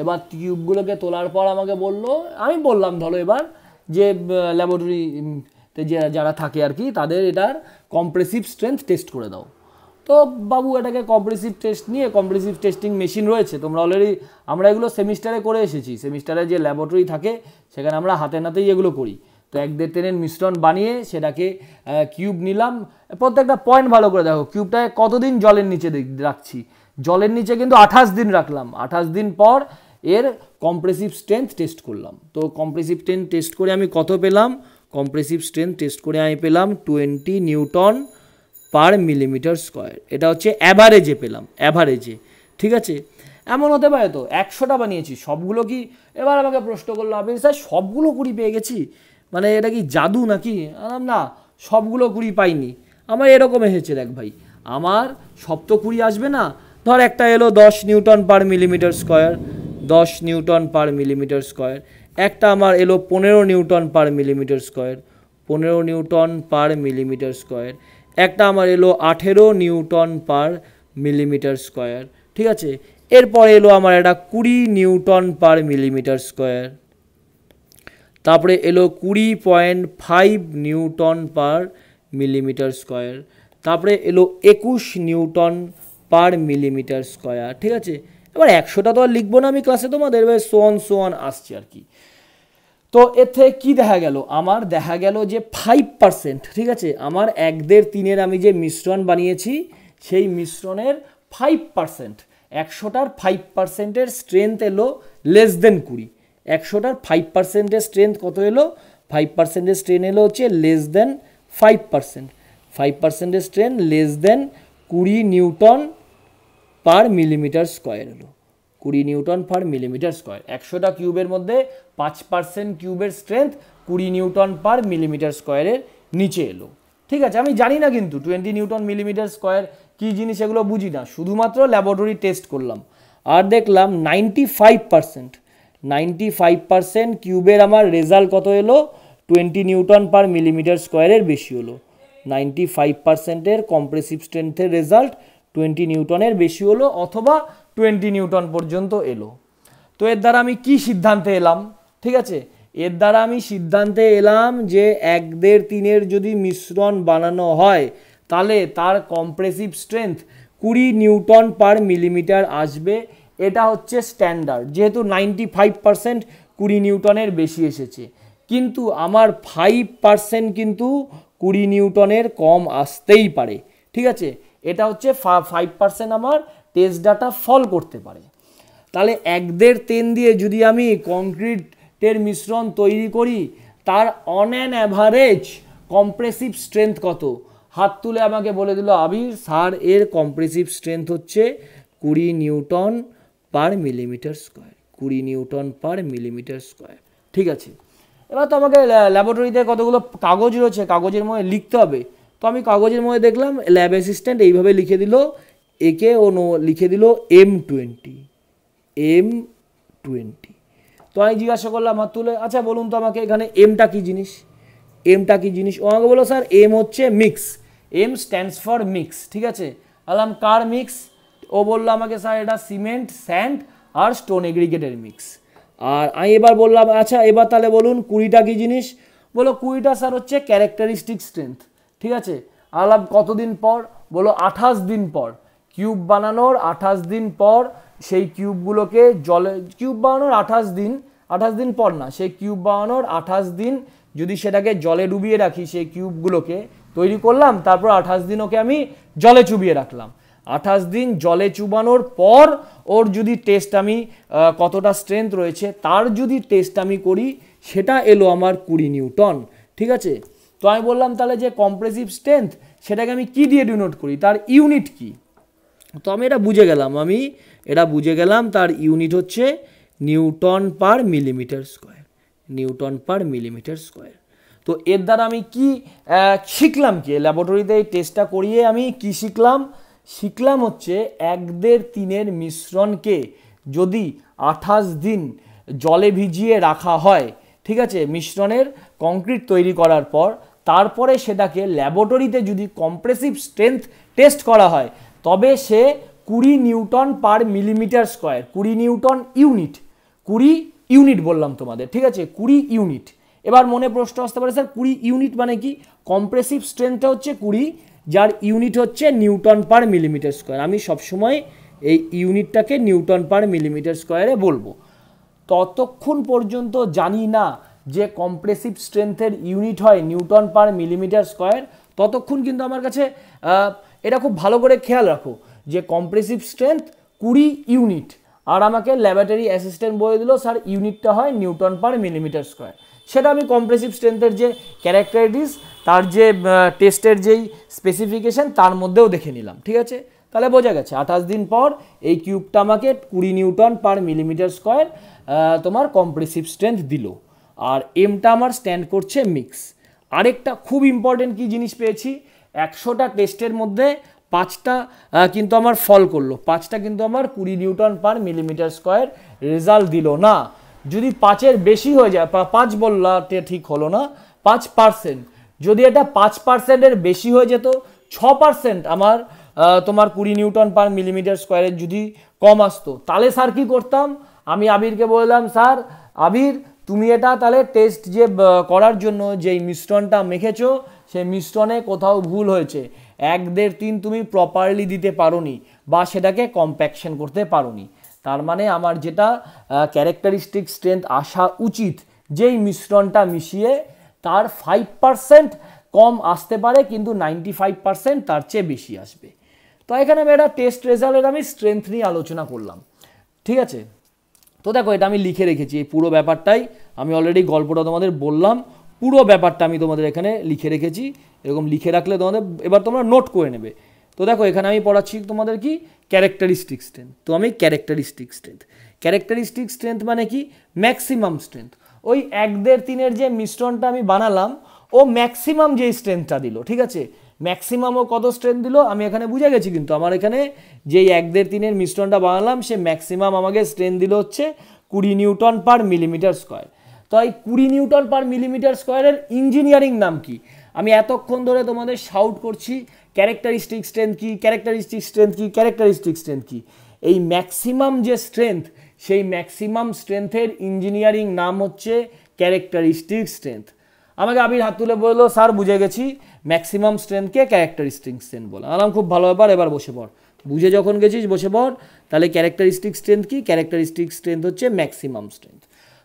এবার কিউবগুলোকে তোলার পর আমাকে বলল আমি বললাম ধরো এবার যে ল্যাবরেটরিতে যে যারা থাকে আর কি তাদের এটার কম্প্রেসিভ স্ট্রেংথ টেস্ট করে দাও তো বাবু এটাকে কম্প্রেসিভ টেস্ট নিয়ে কম্প্রেসিভ টেস্টিং মেশিন রয়েছে তোমরা অলরেডি আমরা এগুলো সেমিস্টারে করে এসেছি সেমিস্টারে যে ল্যাবরেটরি থাকে সেখানে আমরা হাতে নাতেই এগুলো করি তো এক দেড় ট্রেনের মিশ্রণ বানিয়ে সেটাকে কিউব নিলাম প্রত্যেকটা পয়েন্ট ভালো করে দেখো কিউবটা কতদিন জলের নিচে রাখছি জলের নিচে কিন্তু আঠাশ দিন রাখলাম আঠাশ দিন পর এর কম্প্রেসিভ স্ট্রেংথ টেস্ট করলাম তো কম্প্রেসিভ স্ট্রেংথ টেস্ট করে আমি কত পেলাম কম্প্রেসিভ স্ট্রেংথ টেস্ট করে আমি পেলাম twenty newton per millimetre square এটা হচ্ছে অ্যাভারেজে পেলাম অ্যাভারেজে ঠিক আছে এমন হতে পারে তো একশোটা বানিয়েছি সবগুলো কি এবার আমাকে প্রশ্ন করলো আপনি স্যার সবগুলো কুড়ি পেয়ে গেছি মানে এটা কি জাদু নাকি না সবগুলো কুড়ি পাইনি আমার এরকম এসেছে দেখ ভাই আমার সপ্ত কুড়ি আসবে না ধর একটা এলো দশ নিউটন পার মিলিমিটার স্কোয়ার দশ নিউটন পার মিলিমিটার স্কোয়ার একটা আমার এলো পনেরো নিউটন পার মিলিমিটার স্কোয়ার পনেরো নিউটন পার মিলিমিটার স্কোয়ার একটা আমার এলো আঠেরো নিউটন পার মিলিমিটার স্কোয়ার ঠিক আছে এরপরে এলো আমার একটা কুড়ি নিউটন পার মিলিমিটার স্কোয়ার তারপরে এলো কুড়ি point five newton per millimetre square তারপরে এলো একুশ নিউটন পার মিলিমিটার স্কোয়ার ঠিক আছে এবার একশোটা তো আর লিখবো না আমি ক্লাসে তোমাদের এবার সোয়ান সোয়ান আসছে আর কি তো এর থেকে কী দেখা গেল আমার দেখা গেল যে ফাইভ পার্সেন্ট ঠিক আছে আমার এক দেড় তিনের আমি যে মিশ্রণ বানিয়েছি সেই মিশ্রণের ফাইভ পার্সেন্ট একশোটার ফাইভ পার্সেন্টের স্ট্রেংথ এলো লেস দেন কুড়ি একশোটার ফাইভ পার্সেন্টের স্ট্রেংথ কত এলো ফাইভ পার্সেন্টের স্ট্রেন এলো হচ্ছে less than five percent five পার্সেন্টের স্ট্রেন লেস দেন কুড়ি নিউটন পার মিলিমিটার স্কোয়ার এলো কুড়ি নিউটন পার মিলিমিটার স্কোয়ার একশোটা কিউবের মধ্যে পাঁচ পার্সেন্ট কিউবের স্ট্রেংথ কুড়ি নিউটন পার মিলিমিটার স্কোয়ারের নিচে এলো ঠিক আছে আমি জানি না কিন্তু টোয়েন্টি নিউটন মিলিমিটার স্কোয়ার কী জিনিস এগুলো বুঝি না শুধুমাত্র ল্যাবরেটরি টেস্ট করলাম আর দেখলাম ninety five percent ninety five percent কিউবের আমার রেজাল্ট কত এলো টোয়েন্টি নিউটন পার মিলিমিটার স্কোয়ারের বেশি হলো নাইনটি ফাইভ পারসেন্টের কম্প্রেসিভ স্ট্রেংথের রেজাল্ট টোয়েন্টি নিউটনের বেশি হলো অথবা টোয়েন্টি নিউটন পর্যন্ত এলো তো এর দ্বারা আমি কি সিদ্ধান্তে এলাম ঠিক আছে এর দ্বারা আমি সিদ্ধান্তে এলাম যে এক দেড় তিনের যদি মিশ্রণ বানানো হয় তাহলে তার কম্প্রেসিভ স্ট্রেংথ কুড়ি নিউটন পার মিলিমিটার আসবে এটা হচ্ছে স্ট্যান্ডার্ড যেহেতু নাইনটি ফাইভ পারসেন্ট কুড়ি নিউটনের বেশি এসেছে কিন্তু আমার ফাইভ পারসেন্ট কিন্তু কুড়ি নিউটনের কম আসতেই পারে ঠিক আছে এটা হচ্ছে ফাইভ পারসেন্ট আমার টেস্ট ডাটা ফল করতে পারে তাহলে এক দেড় তেন দিয়ে যদি আমি কংক্রিটের মিশ্রণ তৈরি করি তার on an average compressive strength কত হাত তুলে আমাকে বলে দিল আবির সার এর কম্প্রেসিভ স্ট্রেংথ হচ্ছে কুড়ি নিউটন পার মিলিমিটার স্কোয়ার কুড়ি নিউটন পার মিলিমিটার স্কোয়ার ঠিক আছে এবার তো আমাকে ল্যাবরেটরিতে কতগুলো কাগজ রয়েছে কাগজের মধ্যে লিখতে হবে তো আমি কাগজের মধ্যে দেখলাম ল্যাব অ্যাসিস্ট্যান্ট এইভাবে লিখে দিল একে ও নো লিখে দিল এম টোয়েন্টি এম টোয়েন্টি তো আমি জিজ্ঞাসা করলাম আমার তুলে আচ্ছা বলুন তো আমাকে এখানে এমটা কী জিনিস এমটা কী জিনিস ও আমাকে বলো স্যার এম হচ্ছে mix M stands for mix ঠিক আছে বললাম কার মিক্স ও বললো আমাকে স্যার এটা সিমেন্ট স্যান্ড আর স্টোন এগ্রিগেটের মিক্স আর আমি এবার বললাম আচ্ছা এবার তাহলে বলুন কুড়িটা কী জিনিস বলো কুড়িটা স্যার হচ্ছে ক্যারেক্টারিস্টিক স্ট্রেংথ ঠিক আছে আলাপ কতদিন পর বলো আঠাশ দিন পর কিউব বানানোর আঠাশ দিন পর সেই কিউবগুলোকে জলে কিউব বানানোর আঠাশ দিন আঠাশ দিন পর না সেই কিউব বানানোর আঠাশ দিন যদি সেটাকে জলে ডুবিয়ে রাখি সেই কিউবগুলোকে তৈরি করলাম তারপর আঠাশ দিন ওকে আমি জলে চুবিয়ে রাখলাম আঠাশ দিন জলে চুবানোর পর ওর যদি টেস্ট আমি কতটা স্ট্রেংথ রয়েছে তার যদি টেস্ট আমি করি সেটা এলো আমার কুড়ি নিউটন ঠিক আছে তো আমি বললাম তাহলে যে কম্প্রেসিভ স্ট্রেংথ সেটাকে আমি কি দিয়ে ডিনোট করি তার ইউনিট কি তো আমি এটা বুঝে গেলাম আমি এটা বুঝে গেলাম তার ইউনিট হচ্ছে newton per millimetre square newton per millimetre square তো এর দ্বারা আমি কি শিখলাম কি ল্যাবরেটরিতে এই টেস্টটা করিয়ে আমি কি শিখলাম শিখলাম হচ্ছে এক দেড় তিনের মিশ্রণকে যদি আঠাশ দিন জলে ভিজিয়ে রাখা হয় ঠিক আছে মিশ্রণের কংক্রিট তৈরি করার পর তারপরে সেটাকে ল্যাবরেটরিতে যদি কম্প্রেসিভ স্ট্রেংথ টেস্ট করা হয় তবে সে কুড়ি নিউটন পার মিলিমিটার স্কোয়ার কুড়ি নিউটন ইউনিট কুড়ি ইউনিট বললাম তোমাদের ঠিক আছে কুড়ি ইউনিট এবার মনে প্রশ্ন আসতে পারে স্যার কুড়ি ইউনিট মানে কি কম্প্রেসিভ স্ট্রেংথটা হচ্ছে কুড়ি যার ইউনিট হচ্ছে নিউটন পার মিলিমিটার স্কোয়ার আমি সবসময় এই ইউনিটটাকে নিউটন পার মিলিমিটার স্কোয়ারে বলবো ততক্ষণ পর্যন্ত জানি না যে কম্প্রেসিভ স্ট্রেংথের ইউনিট হয় নিউটন পার মিলিমিটার স্কোয়ার ততক্ষণ কিন্তু আমার কাছে এটা খুব ভালো করে খেয়াল রাখো যে কম্প্রেসিভ স্ট্রেংথ কুড়ি ইউনিট আর আমাকে ল্যাবরেটরি অ্যাসিস্ট্যান্ট বলে দিল স্যার ইউনিটটা হয় নিউটন পার মিলিমিটার স্কোয়ার সেটা আমি কম্প্রেসিভ স্ট্রেংথের যে ক্যারেক্টারিটিস তার যে টেস্টের যেই স্পেসিফিকেশান তার মধ্যেও দেখে নিলাম ঠিক আছে তাহলে বোঝা গেছে আঠাশ দিন পর এই কিউবটা আমাকে কুড়ি নিউটন পার মিলিমিটার স্কোয়ার তোমার কম্প্রেসিভ স্ট্রেংথ দিল আর এমটা আমার স্ট্যান্ড করছে মিক্স আরেকটা খুব ইম্পর্টেন্ট কি জিনিস পেয়েছি একশোটা টেস্টের মধ্যে পাঁচটা কিন্তু আমার ফল করলো পাঁচটা কিন্তু আমার কুড়ি newton per millimetre square result দিল না যদি পাঁচের বেশি হয়ে যায় পাঁচ বললাতে ঠিক হলো না পাঁচ পার্সেন্ট যদি এটা পাঁচ পার্সেন্টের বেশি হয়ে যেত ছ পার্সেন্ট আমার তোমার কুড়ি নিউটন পার মিলিমিটার স্কোয়ারের যদি কম আসতো তাহলে স্যার কী করতাম আমি আবিরকে বললাম স্যার আবির তুমি এটা তাহলে টেস্ট যে করার জন্য যেই মিশ্রণটা মেখেছো সেই মিশ্রণে কোথাও ভুল হয়েছে এক দেড় তিন তুমি প্রপারলি দিতে পারোনি বা সেটাকে কম্প্যাকশন করতে পারোনি তার মানে আমার যেটা ক্যারেক্টারিস্টিক স্ট্রেংথ আসা উচিত যেই মিশ্রণটা মিশিয়ে তার ফাইভ পারসেন্ট কম আসতে পারে কিন্তু নাইনটি ফাইভ পারসেন্ট তার চেয়ে বেশি আসবে তো এখানে আমি একটা টেস্ট রেজাল্টের আমি স্ট্রেংথ নিয়ে আলোচনা করলাম ঠিক আছে তো দেখো এটা আমি লিখে রেখেছি এই পুরো ব্যাপারটাই আমি অলরেডি গল্পটা তোমাদের বললাম পুরো ব্যাপারটা আমি তোমাদের এখানে লিখে রেখেছি এরকম লিখে রাখলে তোমাদের এবার তোমরা নোট করে নেবে তো দেখো এখানে আমি পড়াচ্ছি তোমাদের কি ক্যারেক্টারিস্টিক স্ট্রেংথ তো আমি ক্যারেক্টারিস্টিক স্ট্রেংথ ক্যারেক্টারিস্টিক স্ট্রেংথ মানে কি ম্যাক্সিমাম স্ট্রেংথ ওই এক দেড় তিনের যে মিশ্রণটা আমি বানালাম ও ম্যাক্সিমাম যে স্ট্রেংথটা দিল ঠিক আছে ম্যাক্সিমাম ও কত স্ট্রেংথ দিল আমি এখানে বুঝে গেছি কিন্তু আমার এখানে যেই এক দেড় তিনের মিশ্রণটা বানালাম সে ম্যাক্সিমাম আমাকে স্ট্রেংথ দিল হচ্ছে কুড়ি নিউটন পার মিলিমিটার স্কোয়ার তাই কুড়ি নিউটন পার মিলিমিটার স্কোয়ারের ইঞ্জিনিয়ারিং নাম কি আমি এতক্ষণ ধরে তোমাদের শাউট করছি ক্যারেক্টারিস্টিক স্ট্রেংথ কী ক্যারেক্টারিস্টিক স্ট্রেংথ কী ক্যারেক্টারিস্টিক স্ট্রেংথ কী এই ম্যাক্সিমাম যে স্ট্রেংথ সেই ম্যাক্সিমাম স্ট্রেংথের ইঞ্জিনিয়ারিং নাম হচ্ছে ক্যারেক্টারিস্টিক স্ট্রেংথ আমাকে আবির হাত তুলে বললো স্যার বুঝে গেছি ম্যাক্সিমাম স্ট্রেংথকে ক্যারেক্টারিস্টিক স্ট্রেংথ বলে আমার খুব ভালো ব্যাপার এবার বসে পড় বুঝে যখন গেছিস বসে পড় তাহলে ক্যারেক্টারিস্টিক স্ট্রেংথ কি ক্যারেক্টারিস্টিক স্ট্রেংথ হচ্ছে ম্যাক্সিমাম স্ট্রেংথ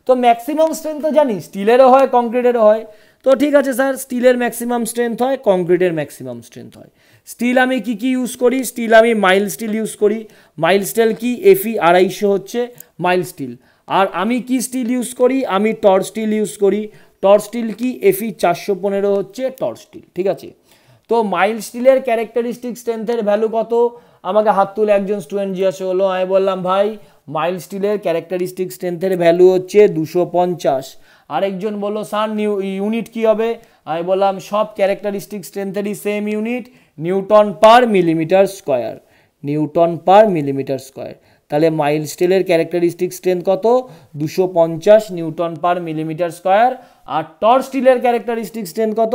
তো ম্যাক্সিমাম স্ট্রেংথ তো জানি স্টিলেরও হয় কংক্রিটেরও হয় তো ঠিক আছে স্যার স্টিলের ম্যাক্সিমাম স্ট্রেংথ হয় কংক্রিটের ম্যাক্সিমাম স্ট্রেংথ হয় স্টিল আমি কি কি ইউজ করি স্টিল আমি মাইল স্টিল ইউজ করি মাইল স্টিল কি এফি আড়াইশো হচ্ছে মাইল স্টিল আর আমি কি স্টিল ইউজ করি আমি টর স্টিল ইউজ করি টর স্টিল কি এফি চারশো পনেরো হচ্ছে টর স্টিল ঠিক আছে তো মাইল স্টিলের ক্যারেক্টারিস্টিক স্ট্রেংথের ভ্যালু কত আমাকে হাত তুলে একজন স্টুডেন্ট জিজ্ঞাসা হলো আমি বললাম ভাই মাইল স্টিলের ক্যারেক্টারিস্টিক স্ট্রেংথের ভ্যালু হচ্ছে দুশো পঞ্চাশ আরেকজন বললো সার নিউ ইউনিট কী হবে আমি বললাম সব ক্যারেক্টারিস্টিক স্ট্রেংথেরই same unit newton per millimetre square newton per millimetre square তাহলে মাইল স্টিলের ক্যারেক্টারিস্টিক স্ট্রেংথ কত দুশো পঞ্চাশ নিউটন পার মিলিমিটার স্কোয়ার আর টর স্টিলের ক্যারেক্টারিস্টিক স্ট্রেংথ কত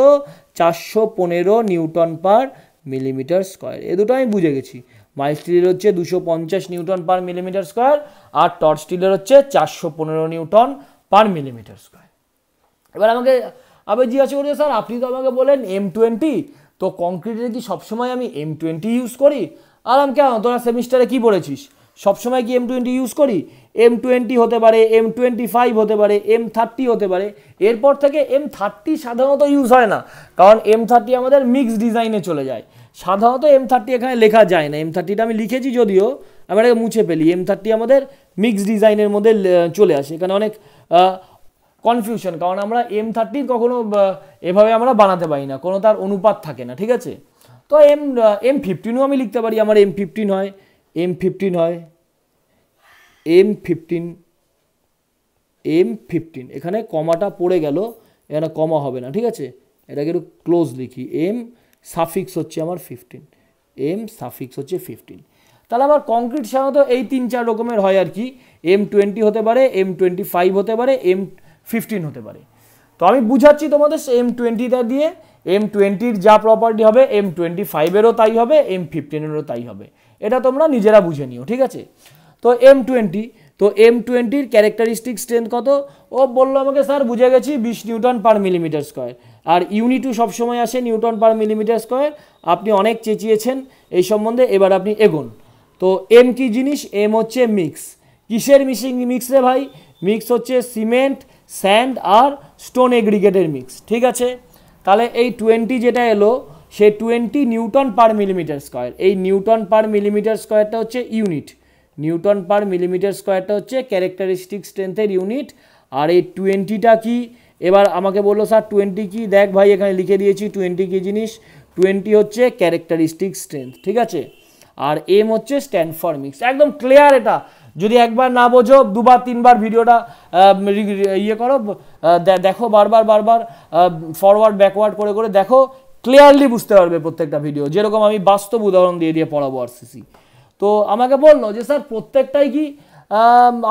চারশো পনেরো নিউটন পার মিলিমিটার স্কোয়ার এ দুটো আমি বুঝে গেছি মাইল স্টিলের হচ্ছে দুশো পঞ্চাশ নিউটন পার মিলিমিটার স্কোয়ার আর টর্চ স্টিলের হচ্ছে চারশো পনেরো নিউটন পার মিলিমিটার স্কোয়ার এবার আমাকে আবার জিজ্ঞাসা করছে স্যার আপনি তো আমাকে বলেন এম টোয়েন্টি তো কংক্রিটের কি সবসময় আমি এম টোয়েন্টি ইউজ করি আর আমি কেন তোরা সেমিস্টারে কী পড়েছিস সবসময় কি এম টোয়েন্টি ইউজ করি এম টোয়েন্টি হতে পারে এম টোয়েন্টি ফাইভ হতে পারে এম থার্টি হতে পারে এরপর থেকে এম থার্টি সাধারণত ইউজ হয় না কারণ এম থার্টি আমাদের মিক্স ডিজাইনে চলে যায় সাধারণত এম থার্টি এখানে লেখা যায় না এম থার্টিটা আমি লিখেছি যদিও আমি এটাকে মুছে ফেলি এম থার্টি আমাদের মিক্সড ডিজাইনের মধ্যে চলে আসে এখানে অনেক কনফিউশন কারণ আমরা এম থার্টি কখনো এভাবে আমরা বানাতে পারি না কোনো তার অনুপাত থাকে না ঠিক আছে তো এম এম ফিফটিনও আমি লিখতে পারি আমার এম ফিফটিন হয় এম ফিফটিন হয় এম ফিফটিন এম ফিফটিন এখানে কমাটা পড়ে গেল এখানে কমা হবে না ঠিক আছে এটাকে একটু ক্লোজ লিখি এম সাফিক্স হচ্ছে আমার ফিফটিন এম সাফিক্স হচ্ছে ফিফটিন তাহলে আমার কংক্রিট সাধারণত এই তিন চার রকমের হয় আর কি এম টোয়েন্টি হতে পারে এম টোয়েন্টি ফাইভ হতে পারে এম ফিফটিন হতে পারে তো আমি বুঝাচ্ছি তোমাদের এম টোয়েন্টিটা দিয়ে এম টোয়েন্টির যা প্রপার্টি হবে এম টোয়েন্টি ফাইভেরও তাই হবে এম ফিফটিনেরও তাই হবে এটা তোমরা নিজেরা বুঝে নিও ঠিক আছে তো এম টোয়েন্টি তো এম টোয়েন্টির ক্যারেক্টারিস্টিক স্ট্রেংথ কত ও বললো আমাকে স্যার বুঝে গেছি বিশ নিউটন পার মিলিমিটার স্কোয়ার আর ইউনিটও সবসময় আসে নিউটন পার মিলিমিটার স্কোয়ার আপনি অনেক চেঁচিয়েছেন এই সম্বন্ধে এবার আপনি এগোন তো এম কি জিনিস এম হচ্ছে মিক্স কিসের মিশিং মিক্স রে ভাই মিক্স হচ্ছে সিমেন্ট স্যান্ড আর স্টোন এগ্রিগেটের মিক্স ঠিক আছে তাহলে এই টোয়েন্টি যেটা এলো সে twenty newton per millimetre square এই নিউটন পার মিলিমিটার স্কোয়ারটা হচ্ছে ইউনিট নিউটন পার মিলিমিটার স্কোয়ারটা হচ্ছে ক্যারেক্টারিস্টিক স্ট্রেংথের ইউনিট আর এই টোয়েন্টিটা কি এবার আমাকে বললো স্যার টোয়েন্টি কি দেখ ভাই এখানে লিখে দিয়েছি টোয়েন্টি কি জিনিস টোয়েন্টি হচ্ছে ক্যারেক্টারিস্টিক স্ট্রেংথ ঠিক আছে আর এম হচ্ছে স্ট্যান্ড ফর মিক্স একদম ক্লিয়ার এটা যদি একবার না বোঝো দুবার তিনবার ভিডিওটা ইয়ে করো দেখো বারবার বারবার ফরওয়ার্ড ব্যাকওয়ার্ড করে করে দেখো ক্লিয়ারলি বুঝতে পারবে প্রত্যেকটা ভিডিও যেরকম আমি বাস্তব উদাহরণ দিয়ে দিয়ে পড়াবো সিসি তো আমাকে বললো যে স্যার প্রত্যেকটাই কি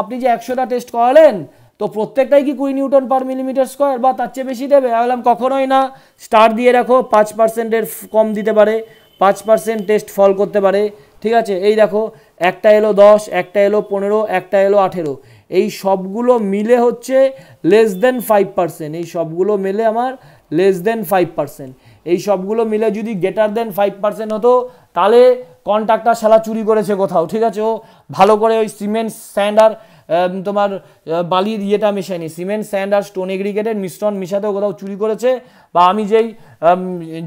আপনি যে একশোটা টেস্ট করালেন তো প্রত্যেকটাই কি কুড়ি নিউটন পার মিলিমিটার স্কোয়ার বা তার চেয়ে বেশি দেবে বললাম কখনোই না স্টার দিয়ে রাখো পাঁচ পার্সেন্টের কম দিতে পারে পাঁচ পার্সেন্ট টেস্ট ফল করতে পারে ঠিক আছে এই দেখো একটা এলো দশ একটা এলো পনেরো একটা এলো আঠেরো এই সবগুলো মিলে হচ্ছে লেস দেন ফাইভ পার্সেন্ট এই সবগুলো মিলে আমার লেস দেন ফাইভ পার্সেন্ট এই সবগুলো মিলে যদি গ্রেটার দেন ফাইভ পার্সেন্ট হতো তাহলে কন্ট্রাক্টার শালা চুরি করেছে কোথাও ঠিক আছে ও ভালো করে ওই সিমেন্ট স্যান্ড আর তোমার বালির ইয়েটা মেশাইনি সিমেন্ট স্যান্ড আর স্টোন এগ্রিগেটের মিশ্রণ মিশাতেও কোথাও চুরি করেছে বা আমি যেই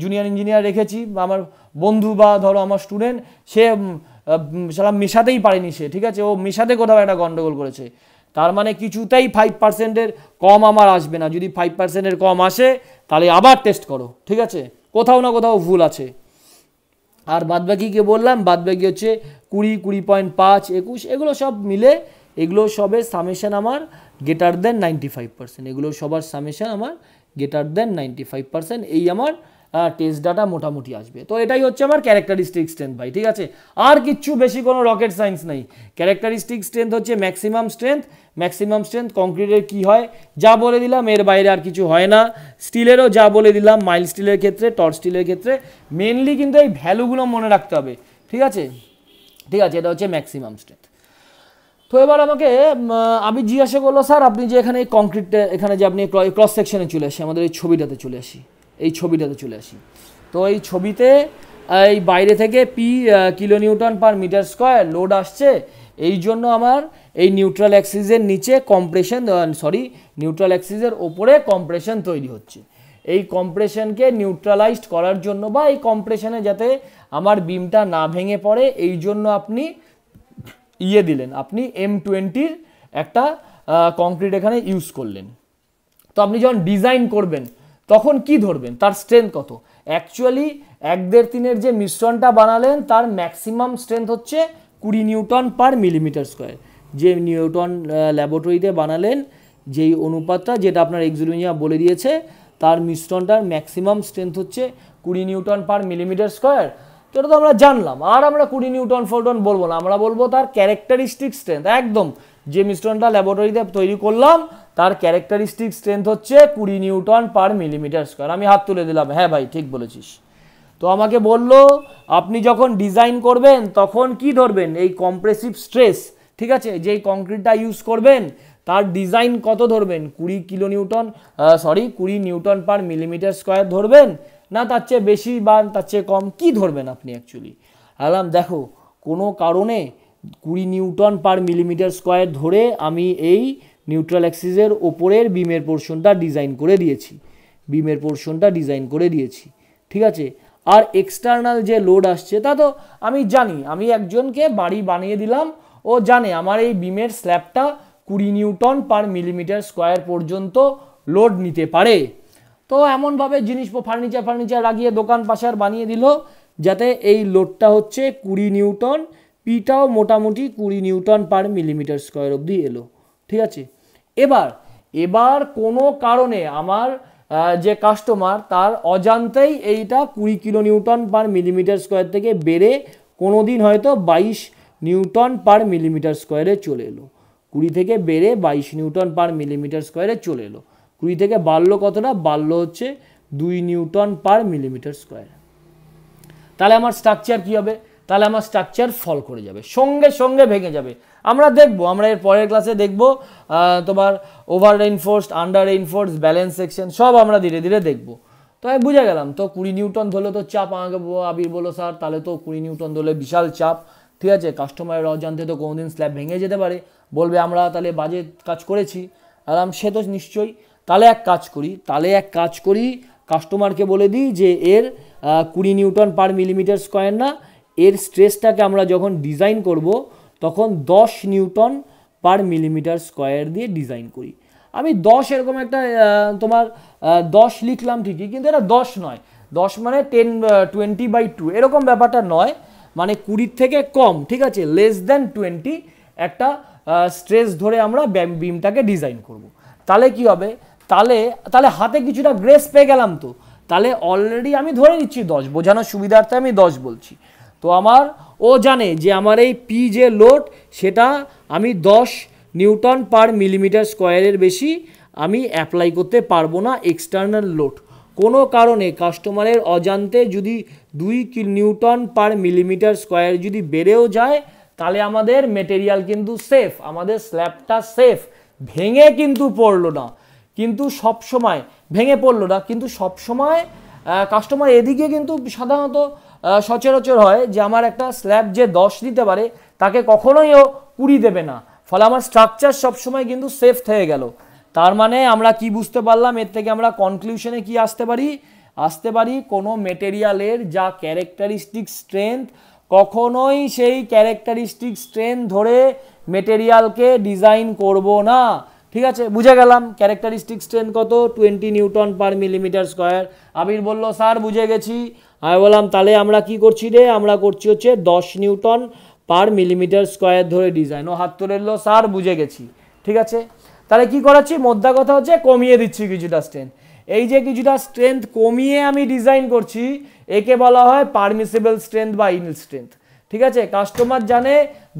জুনিয়র ইঞ্জিনিয়ার রেখেছি বা আমার বন্ধু বা ধরো আমার স্টুডেন্ট সে সারা মেশাতেই পারেনি সে ঠিক আছে ও মেশাতে কোথাও একটা গণ্ডগোল করেছে তার মানে কিছুতেই ফাইভ পার্সেন্টের কম আমার আসবে না যদি ফাইভ পার্সেন্টের কম আসে তাহলে আবার টেস্ট করো ঠিক আছে কোথাও না কোথাও ভুল আছে আর বাদবাকিকে বললাম বাদবাকি হচ্ছে কুড়ি কুড়ি পয়েন্ট পাঁচ একুশ এগুলো সব মিলে এগুলো সবে সামেশান আমার greater than ninety five percent এগুলো সবার সামেশান আমার greater than ninety five percent এই আমার টেস্ট ডাটা মোটামুটি আসবে তো এটাই হচ্ছে আমার ক্যারেক্টারিস্টিক স্ট্রেংথ ভাই ঠিক আছে আর কিচ্ছু বেশি কোনো রকেট সায়েন্স নেই ক্যারেক্টারিস্টিক স্ট্রেংথ হচ্ছে ম্যাক্সিমাম স্ট্রেংথ ম্যাক্সিমাম স্ট্রেংথ কংক্রিটের কি হয় যা বলে দিলাম এর বাইরে আর কিছু হয় না স্টিলেরও যা বলে দিলাম মাইল স্টিলের ক্ষেত্রে টর্চ স্টিলের ক্ষেত্রে মেনলি কিন্তু এই ভ্যালুগুলো মনে রাখতে হবে ঠিক আছে ঠিক আছে এটা হচ্ছে ম্যাক্সিমাম স্ট্রেংথ তো এবার আমাকে আমি জিজ্ঞাসা করলো স্যার আপনি যে এখানে কংক্রিটটা এখানে যে আপনি ক্রস সেকশনে চলে আসি আমাদের এই ছবিটাতে চলে আসি এই ছবিটাতে চলে আসি তো এই ছবিতে এই বাইরে থেকে P kilo newton per metre square load আসছে এই জন্য আমার এই নিউট্রাল অ্যাক্সিসের নিচে কম্প্রেশন সরি নিউট্রাল অ্যাক্সিসের ওপরে কম্প্রেশন তৈরি হচ্ছে এই কম্প্রেশনকে নিউট্রালাইজড করার জন্য বা এই কম্প্রেশনে যাতে আমার বিমটা না ভেঙে পড়ে এই জন্য আপনি ইয়ে দিলেন আপনি এম টোয়েন্টির একটা কংক্রিট এখানে ইউজ করলেন তো আপনি যখন ডিজাইন করবেন তখন কি ধরবেন তার স্ট্রেংথ কত অ্যাকচুয়ালি এক দেড় তিনের যে মিশ্রণটা বানালেন তার ম্যাক্সিমাম স্ট্রেংথ হচ্ছে কুড়ি নিউটন পার মিলিমিটার স্কোয়ার যে নিউটন ল্যাবরেটরিতে বানালেন যেই অনুপাতটা যেটা আপনার এক্সুলুমিয়া বলে দিয়েছে তার মিশ্রণটার ম্যাক্সিমাম স্ট্রেংথ হচ্ছে কুড়ি নিউটন পার মিলিমিটার স্কোয়ার তো এটা তো আমরা জানলাম আর আমরা কুড়ি নিউটন ফোটন বলবো না আমরা বলবো তার ক্যারেক্টারিস্টিক স্ট্রেংথ একদম যে মিশ্রণটা ল্যাবরেটরিতে তৈরি করলাম তার ক্যারেক্টারিস্টিক স্ট্রেংথ হচ্ছে কুড়ি নিউটন পার মিলিমিটার স্কোয়ার আমি হাত তুলে দিলাম হ্যাঁ ভাই ঠিক বলেছিস তো আমাকে বলল আপনি যখন ডিজাইন করবেন তখন কি ধরবেন এই কম্প্রেসিভ স্ট্রেস ঠিক আছে যেই কংক্রিটটা ইউজ করবেন তার ডিজাইন কত ধরবেন কুড়ি কিলো নিউটন সরি কুড়ি নিউটন পার মিলিমিটার স্কোয়ার ধরবেন না তার চেয়ে বেশি বা তার চেয়ে কম কি ধরবেন আপনি অ্যাকচুয়ালি আলাম দেখো কোনো কারণে কুড়ি নিউটন পার মিলিমিটার স্কোয়ার ধরে আমি এই নিউট্রাল অ্যাক্সিসের ওপরের বিমের পোর্শনটা ডিজাইন করে দিয়েছি বিমের পোর্শনটা ডিজাইন করে দিয়েছি ঠিক আছে আর এক্সটার্নাল যে লোড আসছে তা তো আমি জানি আমি একজনকে বাড়ি বানিয়ে দিলাম ও জানে আমার এই বিমের স্ল্যাবটা কুড়ি নিউটন পার মিলিমিটার স্কোয়ার পর্যন্ত লোড নিতে পারে তো এমনভাবে জিনিস ফার্নিচার ফার্নিচার লাগিয়ে দোকান পাশার বানিয়ে দিল যাতে এই লোডটা হচ্ছে কুড়ি নিউটন পিটাও মোটামুটি কুড়ি নিউটন পার মিলিমিটার স্কোয়ার অবধি এলো ঠিক আছে এবার এবার কোনো কারণে আমার যে কাস্টমার তার অজান্তেই এইটা কুড়ি kilo newton per millimetre square থেকে বেড়ে কোনো দিন হয়তো বাইশ নিউটন পার মিলিমিটার স্কোয়ারে চলে এলো কুড়ি থেকে বেড়ে বাইশ নিউটন পার মিলিমিটার স্কোয়ারে চলে এলো কুড়ি থেকে বাড়লো কতটা বাড়লো হচ্ছে দুই নিউটন পার মিলিমিটার স্কোয়ার তাহলে আমার স্ট্রাকচার কী হবে তাহলে আমার স্ট্রাকচার ফল করে যাবে সঙ্গে সঙ্গে ভেঙে যাবে আমরা দেখব আমরা এর পরের ক্লাসে দেখব তোমার over reinforced under reinforce balance section সব আমরা ধীরে ধীরে দেখব তো আমি বুঝে গেলাম তো কুড়ি নিউটন ধরলে তো চাপ আমাকে আবির বলো স্যার তাহলে তো কুড়ি নিউটন ধরলে বিশাল চাপ ঠিক আছে কাস্টমারের অজান্তে তো কোনোদিন স্ল্যাব ভেঙে যেতে পারে বলবে আমরা তাহলে বাজে কাজ করেছি আর সে তো নিশ্চয়ই তাহলে এক কাজ করি তাহলে এক কাজ করি কাস্টমারকে বলে দিই যে এর কুড়ি নিউটন পার মিলিমিটার স্কোয়ার না এর স্ট্রেসটাকে আমরা যখন ডিজাইন করব তখন দশ নিউটন পার মিলিমিটার স্কোয়ার দিয়ে ডিজাইন করি আমি দশ এরকম একটা তোমার দশ লিখলাম ঠিকই কিন্তু এটা দশ নয় দশ মানে টেন টোয়েন্টি বাই টু এরকম ব্যাপারটা নয় মানে কুড়ির থেকে কম ঠিক আছে লেস দেন টোয়েন্টি একটা স্ট্রেস ধরে আমরা বিমটাকে ডিজাইন করব। তাহলে কি হবে তাহলে তাহলে হাতে কিছুটা গ্রেস পেয়ে গেলাম তো তাহলে অলরেডি আমি ধরে নিচ্ছি দশ বোঝানোর সুবিধার্থে আমি দশ বলছি তো আমার ও জানে যে আমার এই পি যে লোড সেটা আমি দশ নিউটন পার মিলিমিটার স্কোয়ারের বেশি আমি অ্যাপ্লাই করতে পারবো না এক্সটার্নাল লোড কোনো কারণে কাস্টমারের অজান্তে যদি দুই নিউটন পার মিলিমিটার স্কোয়ার যদি বেড়েও যায় তাহলে আমাদের মেটেরিয়াল কিন্তু সেফ আমাদের স্ল্যাবটা সেফ ভেঙে কিন্তু পড়লো না কিন্তু সব সময় ভেঙে পড়লো না কিন্তু সব সময় কাস্টমার এদিকে কিন্তু সাধারণত সচরাচর হয় যে আমার একটা স্ল্যাব যে দশ দিতে পারে তাকে কখনোই ও কুড়ি দেবে না ফলে আমার স্ট্রাকচার সবসময় কিন্তু সেফ থেকে গেল তার মানে আমরা কি বুঝতে পারলাম এর থেকে আমরা কনক্লিউশনে কি আসতে পারি আসতে পারি কোনো মেটেরিয়ালের যা ক্যারেক্টারিস্টিক স্ট্রেংথ কখনোই সেই ক্যারেক্টারিস্টিক স্ট্রেংথ ধরে মেটেরিয়ালকে ডিজাইন করব না ঠিক আছে বুঝে গেলাম ক্যারেক্টারিস্টিক স্ট্রেন্থ কত twenty newton per millimetre square Abir বলল স্যার বুঝে গেছি আমি বললাম তাহলে আমরা কি করছি রে আমরা করছি হচ্ছে দশ নিউটন পার মিলিমিটার স্কোয়ার ধরে ডিজাইন ও হাত তুলে এলো স্যার বুঝে গেছি ঠিক আছে তাহলে কি করাচ্ছি মোদ্দা কথা হচ্ছে কমিয়ে দিচ্ছি কিছুটা স্ট্রেন্থ এই যে কিছুটা স্ট্রেংথ কমিয়ে আমি ডিজাইন করছি একে বলা হয় পারমিসেবল স্ট্রেংথ বা ইন স্ট্রেন্থ ঠিক আছে কাস্টমার জানে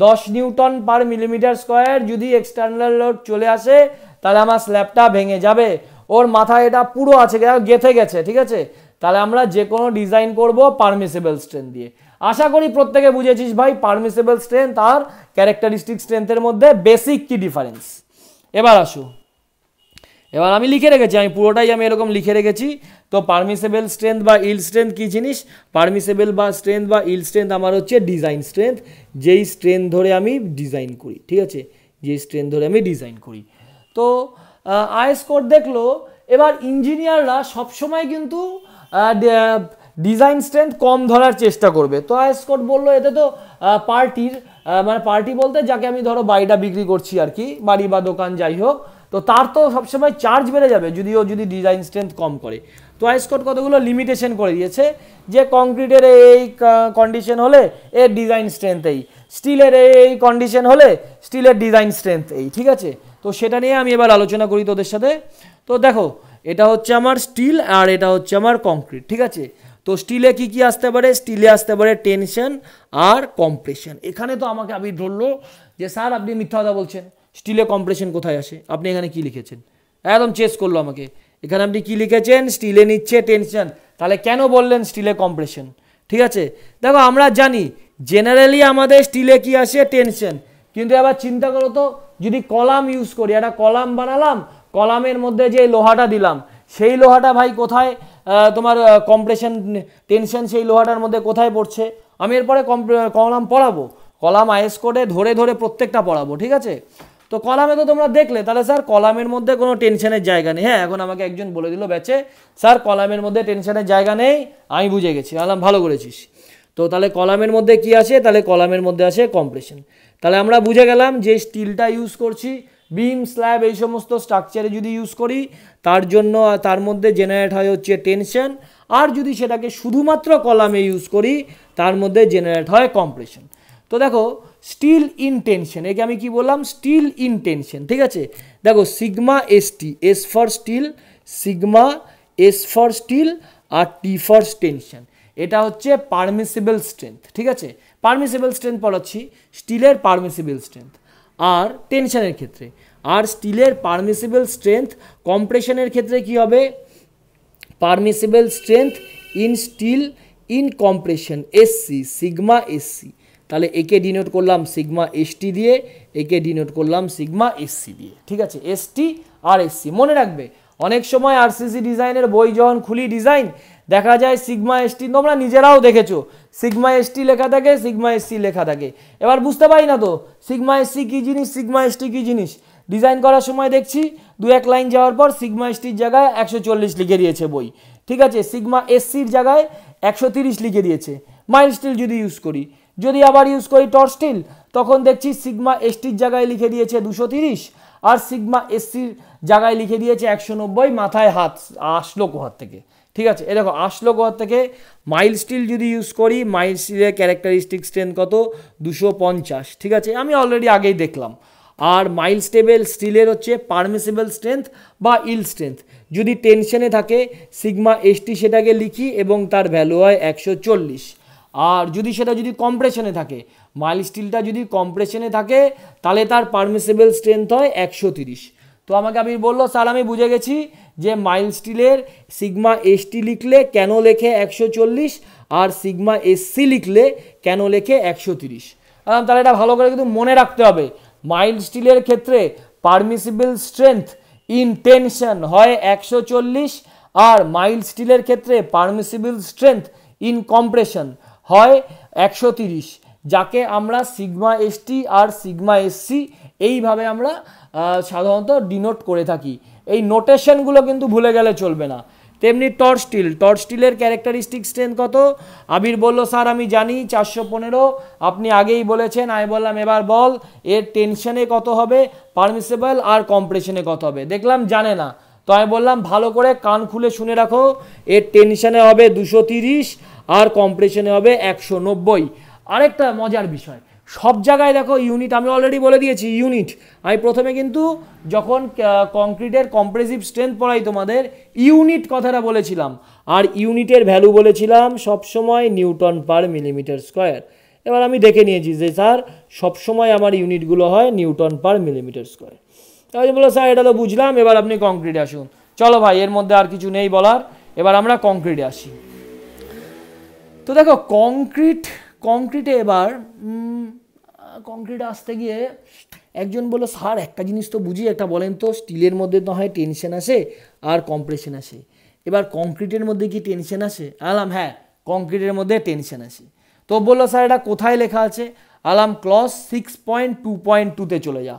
10 নিউটন পার মিলিমিটার স্কোয়ার যদি এক্সটার্নাল লোড চলে আসে তাহলে আমার স্ল্যাবটা ভেঙে যাবে ওর মাথা এটা পুরো আছে গেথে গেছে ঠিক আছে তাহলে আমরা যে কোনো ডিজাইন করব পারমিসেবল স্ট্রেন দিয়ে আশা করি প্রত্যেকে বুঝেছিস ভাই পারমিসেবল স্ট্রেন্থ আর ক্যারেক্টারিস্টিক স্ট্রেন্থের মধ্যে বেসিক কি ডিফারেন্স এবার আসো এবার আমি লিখে রেখেছি আমি পুরোটাই আমি এরকম লিখে রেখেছি তো পারমিসেবল স্ট্রেংথ বা ইল স্ট্রেংথ কী জিনিস পারমিসেবল বা স্ট্রেংথ বা ইল স্ট্রেংথ আমার হচ্ছে ডিজাইন স্ট্রেংথ যেই স্ট্রেন্থ ধরে আমি ডিজাইন করি ঠিক আছে যেই স্ট্রেন ধরে আমি ডিজাইন করি তো আই কোড দেখলো এবার ইঞ্জিনিয়াররা সবসময় কিন্তু ডিজাইন স্ট্রেংথ কম ধরার চেষ্টা করবে তো আই কোড বললো এতে তো পার্টির মানে পার্টি বলতে যাকে আমি ধরো বাড়িটা বিক্রি করছি আর কি বাড়ি বা দোকান যাই হোক তো তার তো সবসময় চার্জ বেড়ে যাবে যদিও যদি ডিজাইন স্ট্রেংথ কম করে তো আইসকট কতগুলো লিমিটেশন করে দিয়েছে যে কংক্রিটের এই কন্ডিশন হলে এর ডিজাইন স্ট্রেংথ এই স্টিলের এই কন্ডিশন হলে স্টিলের ডিজাইন স্ট্রেংথ এই ঠিক আছে তো সেটা নিয়ে আমি এবার আলোচনা করি তোদের সাথে তো দেখো এটা হচ্ছে আমার স্টিল আর এটা হচ্ছে আমার কংক্রিট ঠিক আছে তো স্টিলে কি কি আসতে পারে স্টিলে আসতে পারে টেনশন আর কম্প্রেশন এখানে তো আমাকে আপনি ধরলো যে স্যার আপনি মিথ্যা কথা বলছেন স্টিলে কম্প্রেশন কোথায় আসে আপনি এখানে কি লিখেছেন একদম চেস করলো আমাকে এখানে আপনি কি লিখেছেন স্টিলে নিচ্ছে টেনশন তাহলে কেন বললেন স্টিলে কম্প্রেশন ঠিক আছে দেখো আমরা জানি জেনারেলি আমাদের স্টিলে কি আসে টেনশন কিন্তু এবার চিন্তা করো তো যদি কলাম ইউজ করি একটা কলাম বানালাম কলামের মধ্যে যে লোহাটা দিলাম সেই লোহাটা ভাই কোথায় তোমার কম্প্রেশন টেনশন সেই লোহাটার মধ্যে কোথায় পড়ছে আমি এরপরে কলাম পড়াবো কলাম আয়েস করে ধরে ধরে প্রত্যেকটা পড়াবো ঠিক আছে তো কলামে তো তোমরা দেখলে তাহলে স্যার কলামের মধ্যে কোনো টেনশনের জায়গা নেই হ্যাঁ এখন আমাকে একজন বলে দিল ব্যাচে স্যার কলামের মধ্যে টেনশনের জায়গা নেই আমি বুঝে গেছি আলাম ভালো করেছিস তো তাহলে কলামের মধ্যে কি আছে তাহলে কলামের মধ্যে আছে কম্প্রেশন তাহলে আমরা বুঝে গেলাম যে স্টিলটা ইউজ করছি বিম স্ল্যাব এই সমস্ত স্ট্রাকচারে যদি ইউজ করি তার জন্য তার মধ্যে জেনারেট হয় হচ্ছে টেনশন আর যদি সেটাকে শুধুমাত্র কলামে ইউজ করি তার মধ্যে জেনারেট হয় কম্প্রেশন তো দেখো স্টিল ইন টেনশন একে আমি কি বললাম স্টিল ইন টেনশন ঠিক আছে দেখো sigma S T S for steel sigma S for steel আর টি ফর টেনশন এটা হচ্ছে পারমিসিবল স্ট্রেংথ ঠিক আছে পারমিসিবল স্ট্রেংথ পড়াচ্ছি স্টিলের পারমিসিবল স্ট্রেংথ আর টেনশনের ক্ষেত্রে আর স্টিলের পারমিসিবল স্ট্রেংথ কম্প্রেশনের ক্ষেত্রে কি হবে permissible strength in steel in compression SC sigma SC তাহলে একে ডিনোট করলাম সিগমা এসটি দিয়ে একে ডিনোট করলাম সিগমা এসসি দিয়ে ঠিক আছে এসটি আর এসসি মনে রাখবে অনেক সময় আরসিসি ডিজাইনের বই যখন খুলি ডিজাইন দেখা যায় সিগমা এসটি তোমরা নিজেরাও দেখেছো সিগমা এসটি লেখা থাকে সিগমা এসসি লেখা থাকে এবার বুঝতে পারি না তো সিগমা এসসি কী জিনিস সিগমা এসটি কী জিনিস ডিজাইন করার সময় দেখছি দু এক লাইন যাওয়ার পর সিগমা এসটির জায়গায় একশো চল্লিশ লিখে দিয়েছে বই ঠিক আছে সিগমা এসসির জায়গায় একশো তিরিশ লিখে দিয়েছে মাইল স্টিল যদি ইউজ করি যদি আবার ইউজ করি টর্চ স্টিল তখন দেখছি সিগমা এসটির জায়গায় লিখে দিয়েছে দুশো তিরিশ আর সিগমা এসসির জায়গায় লিখে দিয়েছে একশো নব্বই মাথায় হাত আসলো কোহার থেকে ঠিক আছে এ দেখো আসলো কোহার থেকে মাইল স্টিল যদি ইউজ করি মাইল স্টিলের ক্যারেক্টারিস্টিক স্ট্রেন্থ কত দুশো পঞ্চাশ ঠিক আছে আমি অলরেডি আগেই দেখলাম আর মাইল স্টেবেল স্টিলের হচ্ছে পারমিসেবল স্ট্রেংথ বা ইল স্ট্রেংথ যদি টেনশনে থাকে সিগমা এসটি সেটাকে লিখি এবং তার ভ্যালু হয় একশো চল্লিশ আর যদি সেটা যদি কম্প্রেশনে থাকে মাইল স্টিলটা যদি কম্প্রেশনে থাকে তাহলে তার পারমিসেবল স্ট্রেংথ হয় একশো তিরিশ তো আমাকে আমি বললো স্যার আমি বুঝে গেছি যে মাইল স্টিলের সিগমা এসটি লিখলে কেন লেখে একশো চল্লিশ আর সিগমা এসসি লিখলে কেন লেখে একশো তিরিশ তাহলে এটা ভালো করে কিন্তু মনে রাখতে হবে মাইল স্টিলের ক্ষেত্রে পারমিসিবল স্ট্রেংথ ইন টেনশন হয় একশো চল্লিশ আর মাইল স্টিলের ক্ষেত্রে পারমিসিবল স্ট্রেংথ ইন কম্প্রেশন হয় একশো তিরিশ যাকে আমরা সিগমা এসটি আর সিগমা এসসি এইভাবে আমরা সাধারণত ডিনোট করে থাকি এই নোটেশনগুলো কিন্তু ভুলে গেলে চলবে না তেমনি টর্চ স্টিল টর্চ স্টিলের ক্যারেক্টারিস্টিক স্ট্রেংথ কত আবির বলল স্যার আমি জানি চারশো পনেরো আপনি আগেই বলেছেন আমি বললাম এবার বল এর টেনশনে কত হবে পারমিসেবল আর কম্প্রেশনে কত হবে দেখলাম জানে না তো আমি বললাম ভালো করে কান খুলে শুনে রাখো এর টেনশনে হবে দুশো তিরিশ আর কম্প্রেশনে হবে একশো নব্বই আরেকটা মজার বিষয় সব জায়গায় দেখো ইউনিট আমি অলরেডি বলে দিয়েছি ইউনিট আমি প্রথমে কিন্তু যখন কংক্রিটের কম্প্রেসিভ স্ট্রেংথ পড়াই তোমাদের ইউনিট কথাটা বলেছিলাম আর ইউনিটের ভ্যালু বলেছিলাম সবসময় নিউটন পার মিলিমিটার স্কোয়ার এবার আমি দেখে নিয়েছি যে স্যার সবসময় আমার ইউনিটগুলো হয় নিউটন পার মিলিমিটার স্কোয়ার তাহলে বললো স্যার এটা তো বুঝলাম এবার আপনি কংক্রিটে আসুন চলো ভাই এর মধ্যে আর কিছু নেই বলার এবার আমরা কংক্রিটে আসি তো দেখো কংক্রিট কংক্রিটে এবার কংক্রিট আসতে গিয়ে একজন বললো স্যার একটা জিনিস তো বুঝি একটা বলেন তো স্টিলের মধ্যে তো হয় টেনশন আসে আর কম্প্রেশন আসে এবার কংক্রিটের মধ্যে কি টেনশন আসে আলাম হ্যাঁ কংক্রিটের মধ্যে টেনশন আসে তো বললো স্যার এটা কোথায় লেখা আছে আলাম clause six point two point টুতে চলে যা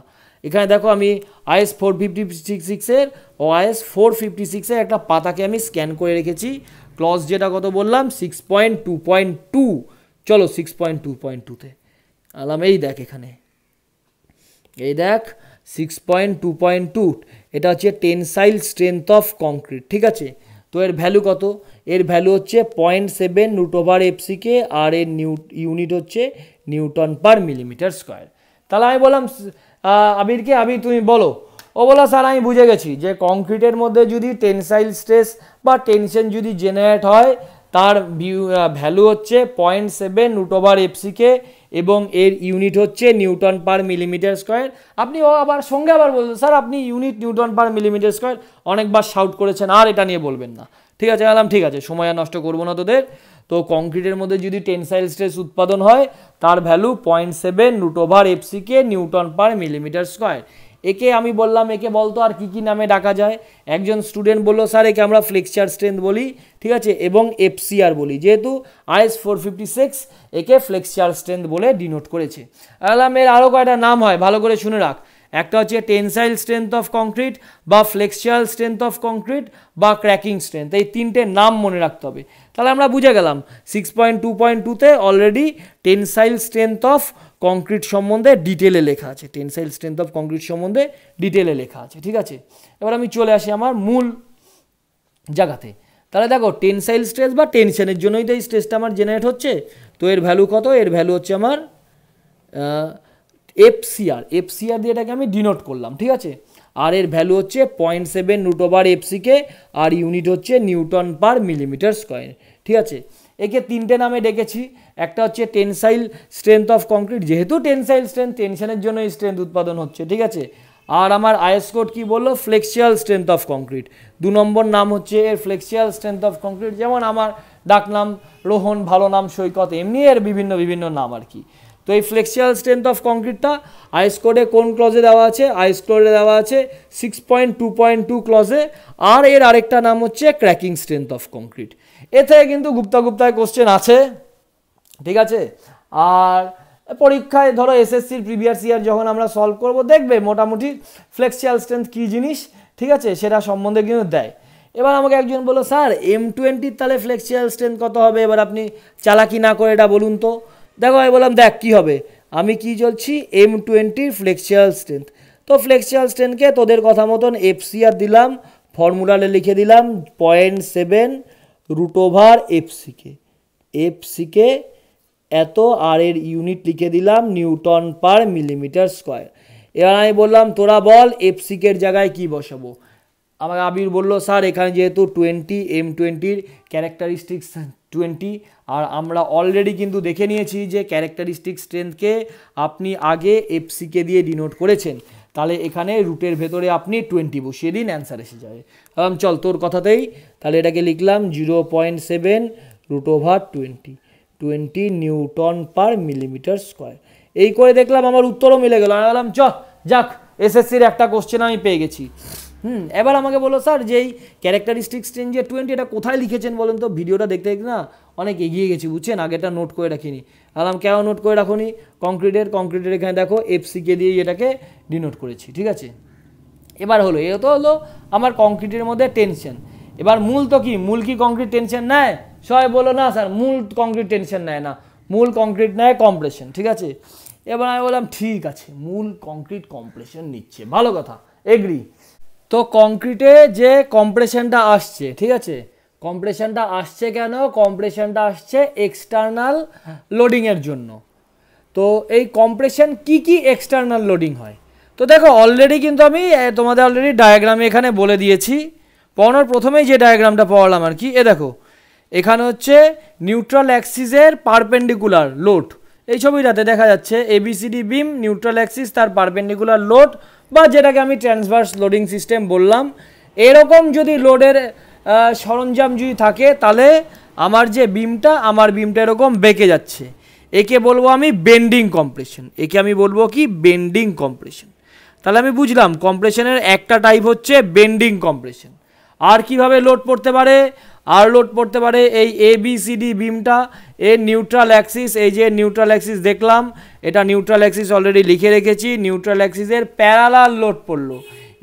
এখানে দেখো আমি আইএস ফোর ফিফটি সিক্স সিক্সের ও আইএস ফোর ফিফটি সিক্সের একটা পাতাকে আমি স্ক্যান করে রেখেছি ক্লস যেটা কত বললাম six point two point two চলো সিক্স পয়েন্ট টু পয়েন্ট টুতে আলাম এই দেখ এখানে এই দেখ six point two point two এটা হচ্ছে টেনসাইল স্ট্রেংথ অফ কংক্রিট ঠিক আছে তো এর ভ্যালু কত এর ভ্যালু হচ্ছে point seven root over FCK আর এর নিউ ইউনিট হচ্ছে নিউটন পার মিলিমিটার স্কোয়ার তাহলে আমি বললাম আবিরকে আবির তুমি বলো ও বলো স্যার আমি বুঝে গেছি যে কংক্রিটের মধ্যে যদি টেনসাইল স্ট্রেস বা টেনশন যদি জেনারেট হয় তার ভ্যালু হচ্ছে point seven root over FCK এবং এর ইউনিট হচ্ছে নিউটন পার মিলিমিটার স্কোয়ার আপনি ও আবার সঙ্গে আবার বলছেন স্যার আপনি unit newton per millimetre square অনেকবার শাউট করেছেন আর এটা নিয়ে বলবেন না ঠিক আছে আলাম ঠিক আছে সময় আর নষ্ট করবো না তোদের তো কংক্রিটের মধ্যে যদি টেনসাইল স্ট্রেস উৎপাদন হয় তার value point seven root over FCK newton per millimetre square একে আমি বললাম একে বলতো আর কি কি নামে ডাকা যায় একজন স্টুডেন্ট বললো স্যার একে আমরা ফ্লেক্সচার স্ট্রেন্থ বলি ঠিক আছে এবং এফসিআর বলি যেহেতু আইএস ফোর ফিফটি সিক্স একে ফ্লেক্সচার স্ট্রেংথ বলে ডিনোট করেছে আলাম এর আরও কয়টা নাম হয় ভালো করে শুনে রাখ একটা হচ্ছে টেনসাইল স্ট্রেংথ অফ কংক্রিট বা ফ্লেক্সিয়াল স্ট্রেংথ অফ কংক্রিট বা ক্র্যাকিং স্ট্রেংথ এই তিনটে নাম মনে রাখতে হবে তাহলে আমরা বুঝে গেলাম সিক্স পয়েন্ট টু পয়েন্ট টুতে already tensile strength of concrete সম্বন্ধে ডিটেলে লেখা আছে টেনসাইল স্ট্রেংথ অফ কংক্রিট সম্বন্ধে ডিটেলে লেখা আছে ঠিক আছে এবার আমি চলে আসি আমার মূল জায়গাতে তাহলে দেখো টেনসাইল স্ট্রেস বা টেনশনের জন্যই তো এই স্ট্রেসটা আমার জেনারেট হচ্ছে তো এর ভ্যালু কত এর ভ্যালু হচ্ছে আমার এফসিআর এফসিআর দিয়ে এটাকে আমি ডিনোট করলাম ঠিক আছে আর এর ভ্যালু হচ্ছে পয়েন্ট সেভেন নুটোভার এফসিকে আর ইউনিট হচ্ছে নিউটন পার মিলিমিটার স্কোয়ার ঠিক আছে একে তিনটে নামে ডেকেছি একটা হচ্ছে টেনসাইল স্ট্রেংথ অফ কংক্রিট যেহেতু টেনসাইল স্ট্রেংথ টেনশনের জন্য এই স্ট্রেংথ উৎপাদন হচ্ছে ঠিক আছে আর আমার আইএস কোড কী বললো ফ্লেক্সিয়াল স্ট্রেংথ অফ কংক্রিট দু নম্বর নাম হচ্ছে এর ফ্লেক্সিয়াল স্ট্রেংথ অফ কংক্রিট যেমন আমার ডাকনাম রোহন ভালো নাম সৈকত এমনি এর বিভিন্ন বিভিন্ন নাম আর কি তো এই ফ্লেক্সিয়াল স্ট্রেংথ অফ কংক্রিটটা আইস কোডে কোন ক্লজে দেওয়া আছে আইস কোডে দেওয়া আছে six point two point two ক্লজে আর এর আরেকটা নাম হচ্ছে ক্র্যাকিং স্ট্রেংথ অফ কংক্রিট এ থেকে কিন্তু গুপ্তা গুপ্তায় কোশ্চেন আছে ঠিক আছে আর পরীক্ষায় ধরো এসএসসির প্রিভিয়াস ইয়ার যখন আমরা সলভ করব দেখবে মোটামুটি ফ্লেক্সিয়াল স্ট্রেংথ কী জিনিস ঠিক আছে সেটা সম্বন্ধে কিন্তু দেয় এবার আমাকে একজন বললো স্যার এম টোয়েন্টির তাহলে ফ্লেক্সিয়াল স্ট্রেংথ কত হবে এবার আপনি চালাকি না করে এটা বলুন তো দেখো আমি বললাম দেখ কি হবে আমি কি চলছি এম টোয়েন্টির ফ্লেক্সিয়াল স্ট্রেংথ তো ফ্লেক্সিয়াল স্ট্রেংথকে তোদের কথা মতন এফসিআর দিলাম ফর্মুলালে লিখে দিলাম point seven root over FCK FCK এত আর এর ইউনিট লিখে দিলাম নিউটন পার মিলিমিটার স্কোয়ার এবার আমি বললাম তোরা বল এফসিকের জায়গায় কি বসাবো আমাকে আবির বললো স্যার এখানে যেহেতু টোয়েন্টি এম টোয়েন্টির ক্যারেক্টারিস্টিক্স টোয়েন্টি আর আমরা অলরেডি কিন্তু দেখে নিয়েছি যে ক্যারেক্টারিস্টিক স্ট্রেংথকে আপনি আগে এফসিকে দিয়ে ডিনোট করেছেন তাহলে এখানে রুটের ভেতরে আপনি টোয়েন্টি বসিয়ে দিন অ্যান্সার এসে যাবে কারণ চল তোর কথাতেই তাহলে এটাকে লিখলাম zero point seven root over twenty twenty newton per millimetre square এই করে দেখলাম আমার উত্তরও মিলে গেল আমি বললাম চ যাক এসএসসির একটা কোশ্চেন আমি পেয়ে গেছি হুম এবার আমাকে বলো স্যার যেই ক্যারেক্টারিস্টিক্স চেঞ্জের টোয়েন্টি এটা কোথায় লিখেছেন বলেন তো ভিডিওটা দেখতে দেখতে না অনেক এগিয়ে গেছি বুঝছেন আগেটা নোট করে রাখিনি আলাম কেউ নোট করে রাখুনি কংক্রিটের কংক্রিটের এখানে দেখো এফসিকে দিয়ে এটাকে ডিনোট করেছি ঠিক আছে এবার হলো এ তো হলো আমার কংক্রিটের মধ্যে টেনশন এবার মূল তো কি মূল কি কংক্রিট টেনশন নেয় সবাই বলো না স্যার মূল কংক্রিট টেনশন নেয় না মূল কংক্রিট নেয় কম্প্রেশন ঠিক আছে এবার আমি বললাম ঠিক আছে মূল কংক্রিট কম্প্রেশন নিচ্ছে ভালো কথা এগ্রি তো কংক্রিটে যে কম্প্রেশনটা আসছে ঠিক আছে কম্প্রেশনটা আসছে কেন কম্প্রেশনটা আসছে এক্সটার্নাল লোডিংয়ের জন্য তো এই কম্প্রেশন কি কি এক্সটার্নাল লোডিং হয় তো দেখো অলরেডি কিন্তু আমি তোমাদের অলরেডি ডায়াগ্রামে এখানে বলে দিয়েছি পড়ানোর প্রথমেই যে ডায়াগ্রামটা পড়ালাম আর কি এ দেখো এখানে হচ্ছে নিউট্রাল অ্যাক্সিসের পারপেন্ডিকুলার লোড এই ছবিটাতে দেখা যাচ্ছে এবিসিডি বিম নিউট্রাল অ্যাক্সিস তার পারপেন্ডিকুলার লোড বা যেটাকে আমি ট্রান্সভার্স লোডিং সিস্টেম বললাম এরকম যদি লোডের সরঞ্জাম যদি থাকে তাহলে আমার যে বিমটা আমার বিমটা এরকম বেঁকে যাচ্ছে একে বলবো আমি বেন্ডিং কম্প্রেশন একে আমি বলবো কি বেন্ডিং কম্প্রেশন তাহলে আমি বুঝলাম কম্প্রেশনের একটা টাইপ হচ্ছে বেন্ডিং কম্প্রেশন আর কিভাবে লোড পড়তে পারে আর লোড পড়তে পারে এই এ বি সি ডি বিমটা এর নিউট্রাল অ্যাক্সিস এই যে নিউট্রাল অ্যাক্সিস দেখলাম এটা নিউট্রাল অ্যাক্সিস অলরেডি লিখে রেখেছি নিউট্রাল অ্যাক্সিসের প্যারালাল লোড পড়লো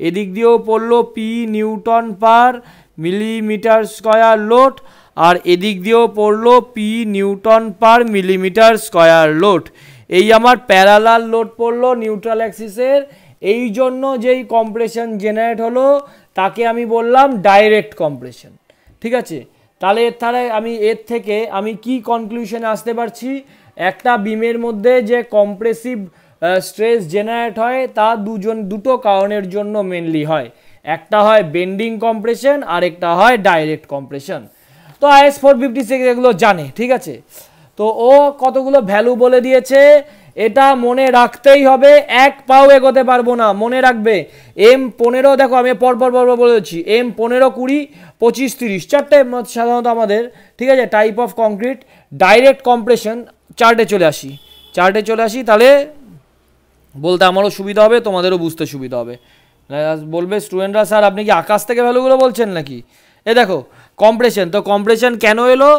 এদিক দিয়েও পড়লো P newton per millimetre square load আর এদিক দিয়েও পড়লো P newton per millimetre square load এই আমার প্যারালাল লোড পড়লো নিউট্রাল অ্যাক্সিসের এই জন্য যেই কম্প্রেশন জেনারেট হলো তাকে আমি বললাম ডাইরেক্ট কম্প্রেশন ঠিক আছে তাহলে এর তাহলে আমি এর থেকে আমি কি কনক্লুশনে আসতে পারছি একটা বিমের মধ্যে যে কম্প্রেসিভ স্ট্রেস জেনারেট হয় তা দুজন দুটো কারণের জন্য মেনলি হয় একটা হয় বেন্ডিং কম্প্রেশন আর একটা হয় ডাইরেক্ট কম্প্রেশন তো আইএস ফোর ফিফটি সিক্স এগুলো জানে ঠিক আছে তো ও কতগুলো ভ্যালু বলে দিয়েছে এটা মনে রাখতেই হবে এক পাও এগোতে পারবো না মনে রাখবে এম পনেরো দেখো আমি পরপর পরপর বলেছি এম পনেরো কুড়ি পঁচিশ তিরিশ চারটে সাধারণত আমাদের ঠিক আছে type of concrete direct compression চার্টে চলে আসি চার্টে চলে আসি তাহলে বলতে আমারও সুবিধা হবে তোমাদেরও বুঝতে সুবিধা হবে বলবে স্টুডেন্টরা স্যার আপনি কি আকাশ থেকে ভ্যালুগুলো বলছেন নাকি এ দেখো কম্প্রেশন তো কম্প্রেশন কেন এলো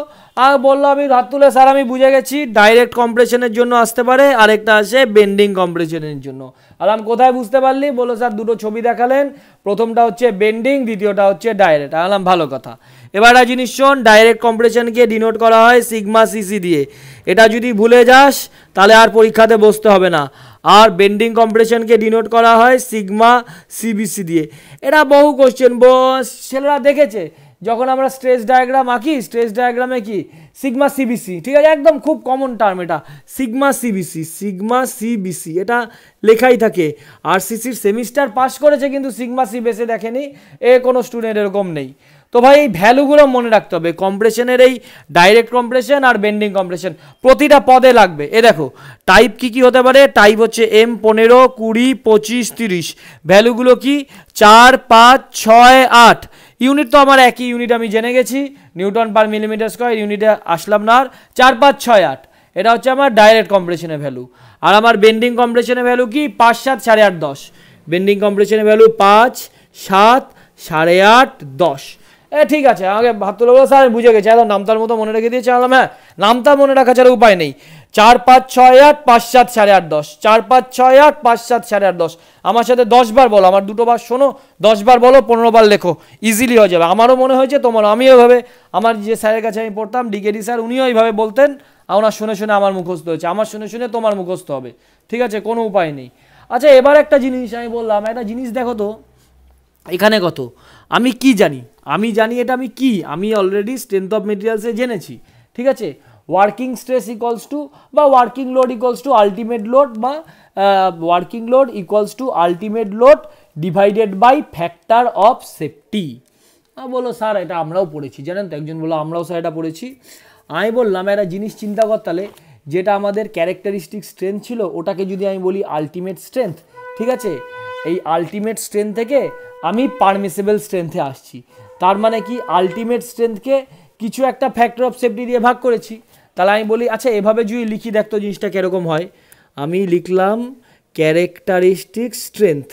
আর বললো আমি হাত তুলে স্যার আমি বুঝে গেছি ডাইরেক্ট কম্প্রেশনের জন্য আসতে পারে আরেকটা আসে বেন্ডিং কম্প্রেশনের জন্য আর আমি কোথায় বুঝতে পারলি বললো স্যার দুটো ছবি দেখালেন প্রথমটা হচ্ছে বেন্ডিং দ্বিতীয়টা হচ্ছে ডাইরেক্ট আলাম ভালো কথা এবার আর জিনিস শোন ডাইরেক্ট কম্প্রেশনকে ডিনোট করা হয় সিগমা সিসি দিয়ে এটা যদি ভুলে যাস তাহলে আর পরীক্ষাতে বসতে হবে না আর বেন্ডিং কম্প্রেশনকে ডিনোট করা হয় সিগমা সিবিসি দিয়ে এটা বহু কোশ্চেন ছেলেরা দেখেছে যখন আমরা স্ট্রেস ডায়াগ্রাম আঁকি স্ট্রেস ডায়াগ্রামে কি সিগমা সিবিসি ঠিক আছে একদম খুব কমন টার্ম এটা সিগমা সিবিসি সিগমা সিবিসি এটা লেখাই থাকে আর সিসির সেমিস্টার পাশ করেছে কিন্তু সিগমা সিবিএসে দেখেনি এ কোনো স্টুডেন্ট এরকম নেই তো ভাই এই ভ্যালুগুলো মনে রাখতে হবে কম্প্রেশনের এই ডাইরেক্ট কম্প্রেশন আর বেন্ডিং কম্প্রেশন প্রতিটা পদে লাগবে এ দেখো টাইপ কি কি হতে পারে টাইপ হচ্ছে এম পনেরো কুড়ি পঁচিশ তিরিশ ভ্যালুগুলো কি চার পাঁচ ছয় আট ইউনিট তো আমার একই ইউনিট আমি জেনে গেছি নিউটন পার মিলিমিটার স্কোয়ার ইউনিটে আসলাম না আর চার পাঁচ ছয় আট এটা হচ্ছে আমার ডাইরেক্ট কম্প্রেশনের ভ্যালু আর আমার বেন্ডিং কম্প্রেশনের ভ্যালু কি পাঁচ সাত সাড়ে আট দশ বেন্ডিং কম্প্রেশনের ভ্যালু পাঁচ সাত সাড়ে আট দশ এ ঠিক আছে আমাকে ভাবতে লোক স্যার বুঝে গেছি একদম নামতার মতো মনে রেখে দিয়েছে আলাম হ্যাঁ নামতা মনে রাখা ছাড়া উপায় নেই চার পাঁচ ছয় আট পাঁচ সাত সাড়ে আট দশ চার পাঁচ ছয় আট পাঁচ সাত সাড়ে আট দশ আমার সাথে দশবার বলো আমার দুটো বার শোনো দশবার বলো পনেরো বার লেখো ইজিলি হয়ে যাবে আমারও মনে হয়েছে তোমার আমি ওইভাবে আমার যে স্যারের কাছে আমি পড়তাম ডি স্যার উনিও এইভাবে বলতেন ওনার শুনে শুনে আমার মুখস্থ হয়েছে আমার শুনে শুনে তোমার মুখস্থ হবে ঠিক আছে কোনো উপায় নেই আচ্ছা এবার একটা জিনিস আমি বললাম একটা জিনিস দেখো তো এখানে কত আমি কি জানি আমি জানি এটা আমি কি আমি অলরেডি স্ট্রেন্থ অফ মেটেরিয়ালসে জেনেছি ঠিক আছে ওয়ার্কিং স্ট্রেস ইকলস টু বা working load equals to ultimate load বা working load equals to ultimate load divided by factor of safety বলো স্যার এটা আমরাও পড়েছি জানেন তো একজন বলো আমরাও স্যার এটা পড়েছি আমি বললাম একটা জিনিস চিন্তা করতালে যেটা আমাদের ক্যারেক্টারিস্টিক স্ট্রেংথ ছিল ওটাকে যদি আমি বলি আলটিমেট স্ট্রেংথ ঠিক আছে এই আলটিমেট স্ট্রেংথ থেকে আমি পারমিসেবল স্ট্রেংথে আসছি তার মানে কি আলটিমেট স্ট্রেংথকে কিছু একটা ফ্যাক্টর অফ সেফটি দিয়ে ভাগ করেছি তাহলে আমি বলি আচ্ছা এভাবে যদি লিখি দেখতো জিনিসটা কীরকম হয় আমি লিখলাম ক্যারেক্টারিস্টিক স্ট্রেংথ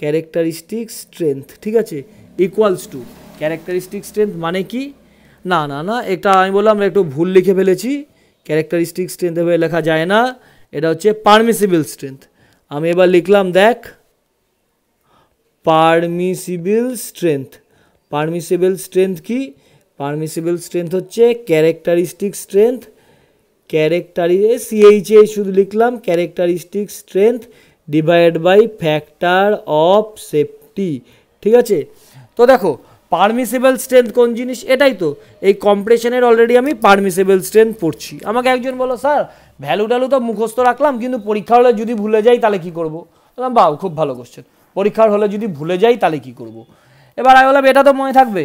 ক্যারেক্টারিস্টিক স্ট্রেংথ ঠিক আছে ইকুয়ালস টু ক্যারেক্টারিস্টিক স্ট্রেংথ মানে কি না না না এটা আমি বললাম একটু ভুল লিখে ফেলেছি ক্যারেক্টারিস্টিক স্ট্রেংথ এভাবে লেখা যায় না এটা হচ্ছে পারমিসিবল স্ট্রেংথ আমি এবার লিখলাম দেখ পারমিসিবল স্ট্রেংথ পারমিসিবল স্ট্রেংথ কি পারমিসিবল স্ট্রেংথ হচ্ছে ক্যারেক্টারিস্টিক স্ট্রেংথ ক্যারেক্টারি সিএইচে শুধু লিখলাম characteristic strength divide by factor of safety ঠিক আছে তো দেখো পারমিসেবল স্ট্রেংথ কোন জিনিস এটাই তো এই কম্প্রেশনের অলরেডি আমি পারমিসেবল স্ট্রেংথ পড়ছি আমাকে একজন বলো স্যার ভ্যালু ট্যালু তো মুখস্থ রাখলাম কিন্তু পরীক্ষা হলে যদি ভুলে যাই তাহলে কী করবো বললাম বাহ খুব ভালো কোশ্চেন পরীক্ষার হলে যদি ভুলে যাই তাহলে কী করবো এবার আমি বললাম এটা তো মনে থাকবে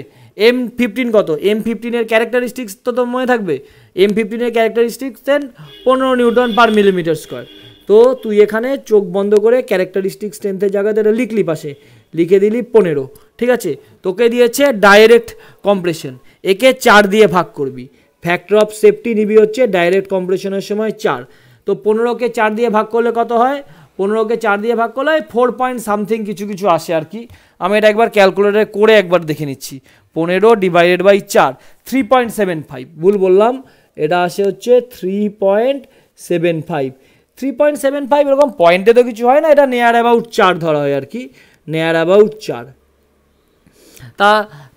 এম ফিফটিন কত এম ফিফটিনের ক্যারেক্টারিস্টিক্স তো তো মনে থাকবে এম ফিফটিনের ক্যারেক্টারিস্টিক্স দেন পনেরো নিউটন পার মিলিমিটার স্কোয়ার তো তুই এখানে চোখ বন্ধ করে ক্যারেক্টারিস্টিক স্ট্রেংথের জায়গাতে এটা লিখলি পাশে লিখে দিলি পনেরো ঠিক আছে তোকে দিয়েছে ডাইরেক্ট কম্প্রেশন একে চার দিয়ে ভাগ করবি ফ্যাক্টর অফ সেফটি নিবি হচ্ছে ডাইরেক্ট কম্প্রেশনের সময় চার তো পনেরোকে চার দিয়ে ভাগ করলে কত হয় পনেরোকে চার দিয়ে ভাগ করলে ফোর পয়েন্ট সামথিং কিছু কিছু আসে আর কি আমি এটা একবার ক্যালকুলেটার করে একবার দেখে নিচ্ছি পনেরো ডিভাইডেড বাই চার থ্রি পয়েন্ট সেভেন ফাইভ ভুল বললাম এটা আসে হচ্ছে three point seven five three point seven five এরকম পয়েন্টে তো কিছু হয় না এটা নেয়ার অ্যাবাউট চার ধরা হয় আর কি নেয়ার অ্যাবাউট চার তা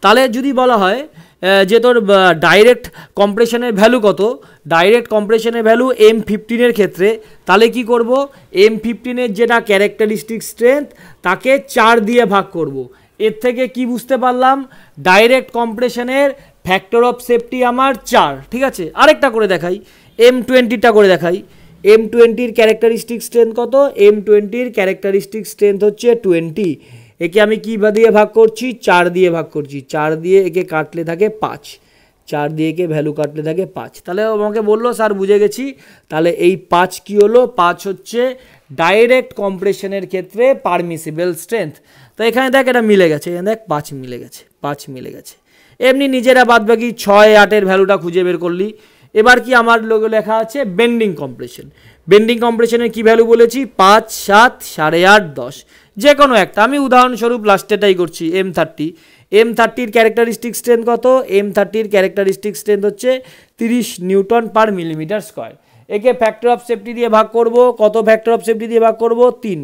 তাহলে যদি বলা হয় যে তোর ডাইরেক্ট কম্প্রেশনের ভ্যালু কত ডাইরেক্ট কম্প্রেশনের ভ্যালু এম ফিফটিনের ক্ষেত্রে তাহলে কি করব এম ফিফটিনের যেটা ক্যারেক্টারিস্টিক স্ট্রেংথ তাকে চার দিয়ে ভাগ করব। এর থেকে কি বুঝতে পারলাম ডাইরেক্ট কম্প্রেশনের ফ্যাক্টর অফ সেফটি আমার চার ঠিক আছে আরেকটা করে দেখাই এম টোয়েন্টিটা করে দেখাই এম টোয়েন্টির ক্যারেক্টারিস্টিক স্ট্রেংথ কত এম টোয়েন্টির ক্যারেক্টারিস্টিক স্ট্রেংথ হচ্ছে টোয়েন্টি একে আমি কী দিয়ে ভাগ করছি চার দিয়ে ভাগ করছি চার দিয়ে একে কাটলে থাকে পাঁচ চার দিয়ে একে ভ্যালু কাটলে থাকে পাঁচ তাহলে আমাকে বললো স্যার বুঝে গেছি তাহলে এই পাঁচ কি হলো পাঁচ হচ্ছে ডাইরেক্ট কম্প্রেশনের ক্ষেত্রে পারমিসিবল স্ট্রেংথ তো এখানে দেখ এটা মিলে গেছে এখানে দেখ পাঁচ মিলে গেছে পাঁচ মিলে গেছে এমনি নিজেরা বাদ বাকি ছয় আটের ভ্যালুটা খুঁজে বের করলি এবার কি আমার লোক লেখা আছে বেন্ডিং কম্প্রেশন বেন্ডিং কম্প্রেশনের কি ভ্যালু বলেছি পাঁচ সাত সাড়ে আট দশ যে কোনো একটা আমি উদাহরণস্বরূপ লাস্টেটাই করছি এম থার্টি এম থার্টির ক্যারেক্টারিস্টিক স্ট্রেন্থ কত এম থার্টির ক্যারেক্টারিস্টিক স্ট্রেন্থ হচ্ছে তিরিশ নিউটন পার মিলিমিটার স্কোয়ার একে ফ্যাক্টর অফ সেফটি দিয়ে ভাগ করব কত ফ্যাক্টর অফ সেফটি দিয়ে ভাগ করব তিন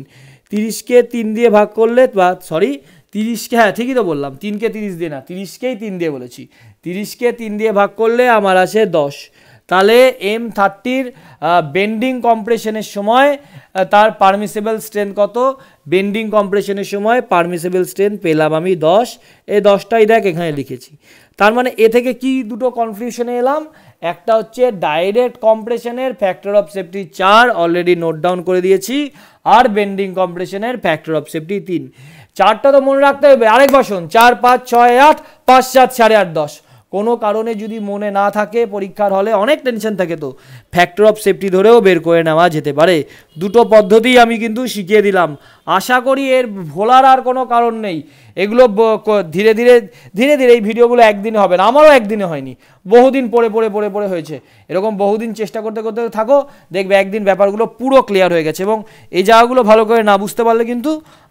তিরিশকে তিন দিয়ে ভাগ করলে বা সরি তিরিশকে হ্যাঁ ঠিকই তো বললাম তিনকে তিরিশ দিয়ে না তিরিশকেই তিন দিয়ে বলেছি তিরিশকে তিন দিয়ে ভাগ করলে আমার আসে দশ তাহলে এম থার্টির বেন্ডিং কম্প্রেশনের সময় তার পারমিসেবল স্ট্রেন কত বেন্ডিং কম্প্রেশনের সময় পারমিসেবল স্ট্রেন পেলাম আমি দশ এই দশটাই দেখ এখানে লিখেছি তার মানে এ থেকে কি দুটো কনফিউশনে এলাম একটা হচ্ছে ডাইরেক্ট কম্প্রেশনের ফ্যাক্টর অফ সেফটি চার অলরেডি নোট ডাউন করে দিয়েছি আর বেন্ডিং কম্প্রেশনের ফ্যাক্টর অফ সেফটি তিন চারটা তো মনে রাখতে হবে আরেক বসুন চার পাঁচ ছয় আট পাঁচ সাত সাড়ে আট দশ কোনো কারণে যদি মনে না থাকে পরীক্ষার হলে অনেক টেনশন থাকে তো ফ্যাক্টর অফ সেফটি ধরেও বের করে নেওয়া যেতে পারে দুটো পদ্ধতি আমি কিন্তু শিখিয়ে দিলাম আশা করি এর ভোলার আর কোনো কারণ নেই এগুলো ধীরে ধীরে ধীরে ধীরে এই ভিডিওগুলো একদিনে হবে না আমারও একদিনে হয়নি বহুদিন পরে পরে পরে পরে হয়েছে এরকম বহুদিন চেষ্টা করতে করতে থাকো দেখবে একদিন ব্যাপারগুলো পুরো ক্লিয়ার হয়ে গেছে এবং এই জায়গাগুলো ভালো করে না বুঝতে পারলে কিন্তু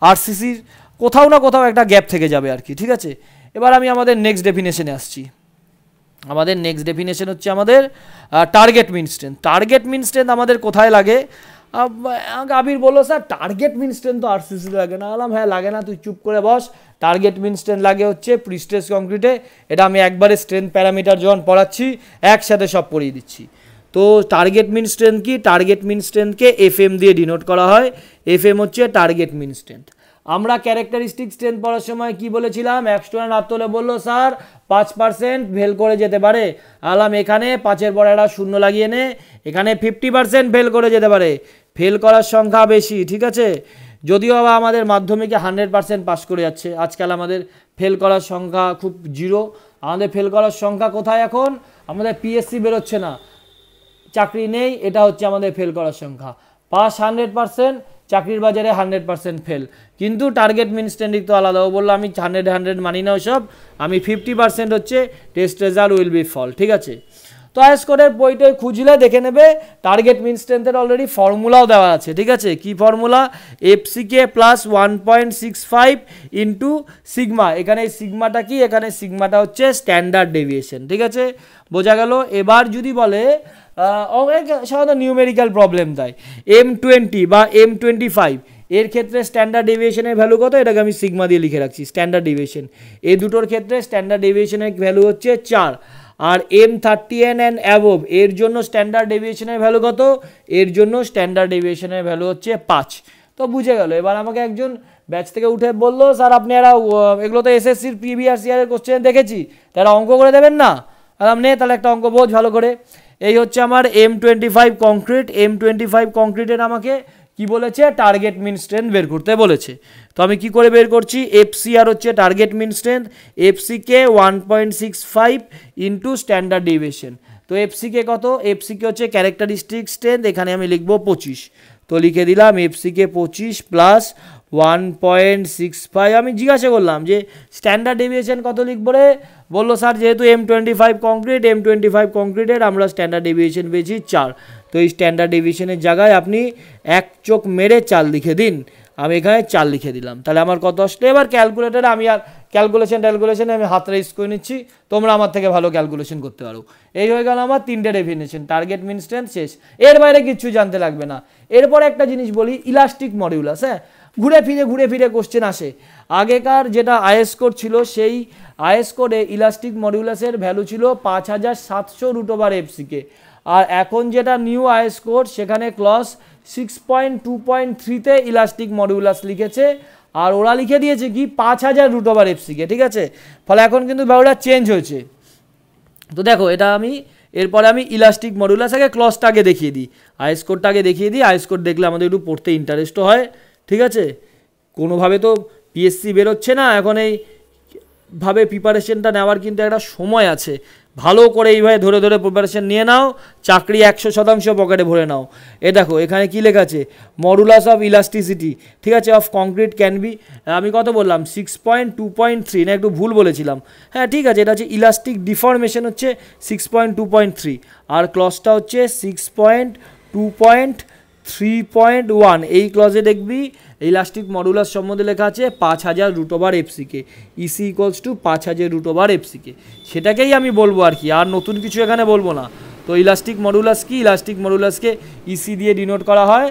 আরসিসির কোথাও না কোথাও একটা গ্যাপ থেকে যাবে আর কি ঠিক আছে এবার আমি আমাদের নেক্সট ডেফিনেশনে আসছি আমাদের নেক্সট ডেফিনেশন হচ্ছে আমাদের target mean strength target mean strength আমাদের কোথায় লাগে আবির বললো স্যার টার্গেট মিন স্ট্রেন্থ তো আরসিসি লাগে না বললাম হ্যাঁ লাগে না তুই চুপ করে বস টার্গেট মিন স্ট্রেন্থ লাগে হচ্ছে প্রিস্টেস কংক্রিটে এটা আমি একবারে স্ট্রেন্থ প্যারামিটার যখন পড়াচ্ছি একসাথে সব পড়িয়ে দিচ্ছি তো টার্গেট মিন স্ট্রেন্থ কি টার্গেট মিন স্ট্রেন্থকে এফ এম দিয়ে ডিনোট করা হয় এফ এম হচ্ছে টার্গেট মিন স্ট্রেন্থ আমরা ক্যারেক্টারিস্টিক স্ট্রেন পড়ার সময় কি বলেছিলাম এক স্টুডেন্ট হাত তুলে বললো স্যার পাঁচ পার্সেন্ট ফেল করে যেতে পারে আলাম এখানে পাঁচের পর একটা শূন্য লাগিয়ে নে এখানে ফিফটি পার্সেন্ট ফেল করে যেতে পারে ফেল করার সংখ্যা বেশি ঠিক আছে যদিও আবার আমাদের মাধ্যমিকে হান্ড্রেড পার্সেন্ট পাস করে যাচ্ছে আজকাল আমাদের ফেল করার সংখ্যা খুব জিরো আমাদের ফেল করার সংখ্যা কোথায় এখন আমাদের পিএসসি বেরোচ্ছে না চাকরি নেই এটা হচ্ছে আমাদের ফেল করার সংখ্যা পাস হান্ড্রেড পার্সেন্ট চাকরির বাজারে হান্ড্রেড পার্সেন্ট ফেল কিন্তু টার্গেট মিন স্ট্যান্ডিং তো আলাদা ও বললো আমি হান্ড্রেড হান্ড্রেড মানি না ওসব আমি ফিফটি পার্সেন্ট হচ্ছে টেস্ট রেজাল্ট উইল বি ফল ঠিক আছে তো করে বইটাই খুঁজলে দেখে নেবে টার্গেট মিন অলরেডি ফর্মুলাও দেওয়া আছে ঠিক আছে কি formula FCK plus one point six five into sigma এখানে সিগমাটা কি এখানে সিগমাটা হচ্ছে স্ট্যান্ডার্ড ডেভিয়েশন ঠিক আছে বোঝা গেল এবার যদি বলে অনেক সাধারণত নিউমেরিক্যাল প্রবলেম দেয় এম টোয়েন্টি বা এম টোয়েন্টি ফাইভ এর ক্ষেত্রে স্ট্যান্ডার্ড ডেভিয়েশনের ভ্যালু কত এটাকে আমি সিগমা দিয়ে লিখে রাখছি স্ট্যান্ডার্ড ডেভিয়েশন এই দুটোর ক্ষেত্রে স্ট্যান্ডার্ড ডেভিয়েশনের ভ্যালু হচ্ছে চার আর M thirty an and above এর জন্য স্ট্যান্ডার্ড ডেভিয়েশনের ভ্যালু কত এর জন্য স্ট্যান্ডার্ড ডেভিয়েশনের ভ্যালু হচ্ছে পাঁচ তো বুঝে গেল এবার আমাকে একজন ব্যাচ থেকে উঠে বলল স্যার আপনি এরা এগুলো তো এসএসসির প্রিভিয়াস ইয়ারের কোশ্চেন দেখেছি তারা অঙ্ক করে দেবেন না আর আপনি তাহলে একটা অঙ্ক বোঝ ভালো করে এই হচ্ছে আমার M twenty five concrete M twenty five কংক্রিটের আমাকে কি বলেছে টার্গেট মিন স্ট্রেন্থ বের করতে বলেছে তো আমি কি করে বের করছি এফসি আর হচ্ছে target mean strength FCK one point six five into standard division তো এফসিকে কত এফসিকে হচ্ছে ক্যারেক্টারিস্টিক স্ট্রেন্থ এখানে আমি লিখব পঁচিশ তো লিখে দিলাম এফসিকে পঁচিশ plus one point six five আমি জিজ্ঞাসা করলাম যে স্ট্যান্ডার্ড ডেভিয়েশন কত লিখবো রে বললো স্যার যেহেতু M twenty five concrete M twenty five কংক্রিটের আমরা স্ট্যান্ডার্ড ডেভিয়েশন পেয়েছি চার তো এই স্ট্যান্ডার্ড ডেভিয়েশনের জায়গায় আপনি এক চোখ মেরে চাল লিখে দিন আমি এখানে চাল লিখে দিলাম তাহলে আমার কত আসলে এবার ক্যালকুলেটার আমি আর ক্যালকুলেশন ট্যালকুলেশনে আমি হাত রাইজ করে নিচ্ছি তোমরা আমার থেকে ভালো ক্যালকুলেশন করতে পারো এই হয়ে গেল আমার তিনটে ডেফিনেশন টার্গেট মিন শেষ এর বাইরে কিচ্ছু জানতে লাগবে না এরপরে একটা জিনিস বলি ইলাস্টিক মডিউলাস হ্যাঁ ঘুরে ফিরে ঘুরে ফিরে কোশ্চেন আসে আগেকার যেটা আইএস কোড ছিল সেই আইএস কোডে ইলাস্টিক মডিউলাসের ভ্যালু ছিল পাঁচ হাজার সাতশো রুটোভার এফসিকে আর এখন যেটা নিউ আইএস কোড সেখানে clause six point two point থ্রিতে ইলাস্টিক মডিউলাস লিখেছে আর ওরা লিখে দিয়েছে কি পাঁচ হাজার রুটোভার এফসিকে ঠিক আছে ফলে এখন কিন্তু ব্যাপারটা চেঞ্জ হয়েছে তো দেখো এটা আমি এরপরে আমি ইলাস্টিক মডিউলাস আগে ক্লসটা আগে দেখিয়ে দিই আইএস কোডটা আগে দেখিয়ে দিই আইস কোড দেখলে আমাদের একটু পড়তে ইন্টারেস্টও হয় ঠিক আছে কোনোভাবে তো পিএসসি বেরোচ্ছে না এখন এই ভাবে প্রিপারেশনটা নেওয়ার কিন্তু একটা সময় আছে ভালো করে এইভাবে ধরে ধরে প্রিপারেশন নিয়ে নাও চাকরি একশো শতাংশ পকেটে ভরে নাও এ দেখো এখানে কী লেখা আছে মডুলাস অফ ইলাস্টিসিটি ঠিক আছে অফ কংক্রিট ক্যান বি আমি কত বললাম six point two point three না একটু ভুল বলেছিলাম হ্যাঁ ঠিক আছে এটা হচ্ছে ইলাস্টিক ডিফর্মেশন হচ্ছে six point two point three আর ক্লসটা হচ্ছে six point two point three point one এই ক্লজে দেখবি ইলাস্টিক মডুলাস সম্বন্ধে লেখা আছে পাঁচ হাজার root over FCK EC equals to পাঁচ হাজার রুট ওভার এফসিকে সেটাকেই আমি বলবো আর কি আর নতুন কিছু এখানে বলবো না তো ইলাস্টিক মডুলাস কি ইলাস্টিক মডুলাসকে ইসি দিয়ে ডিনোট করা হয়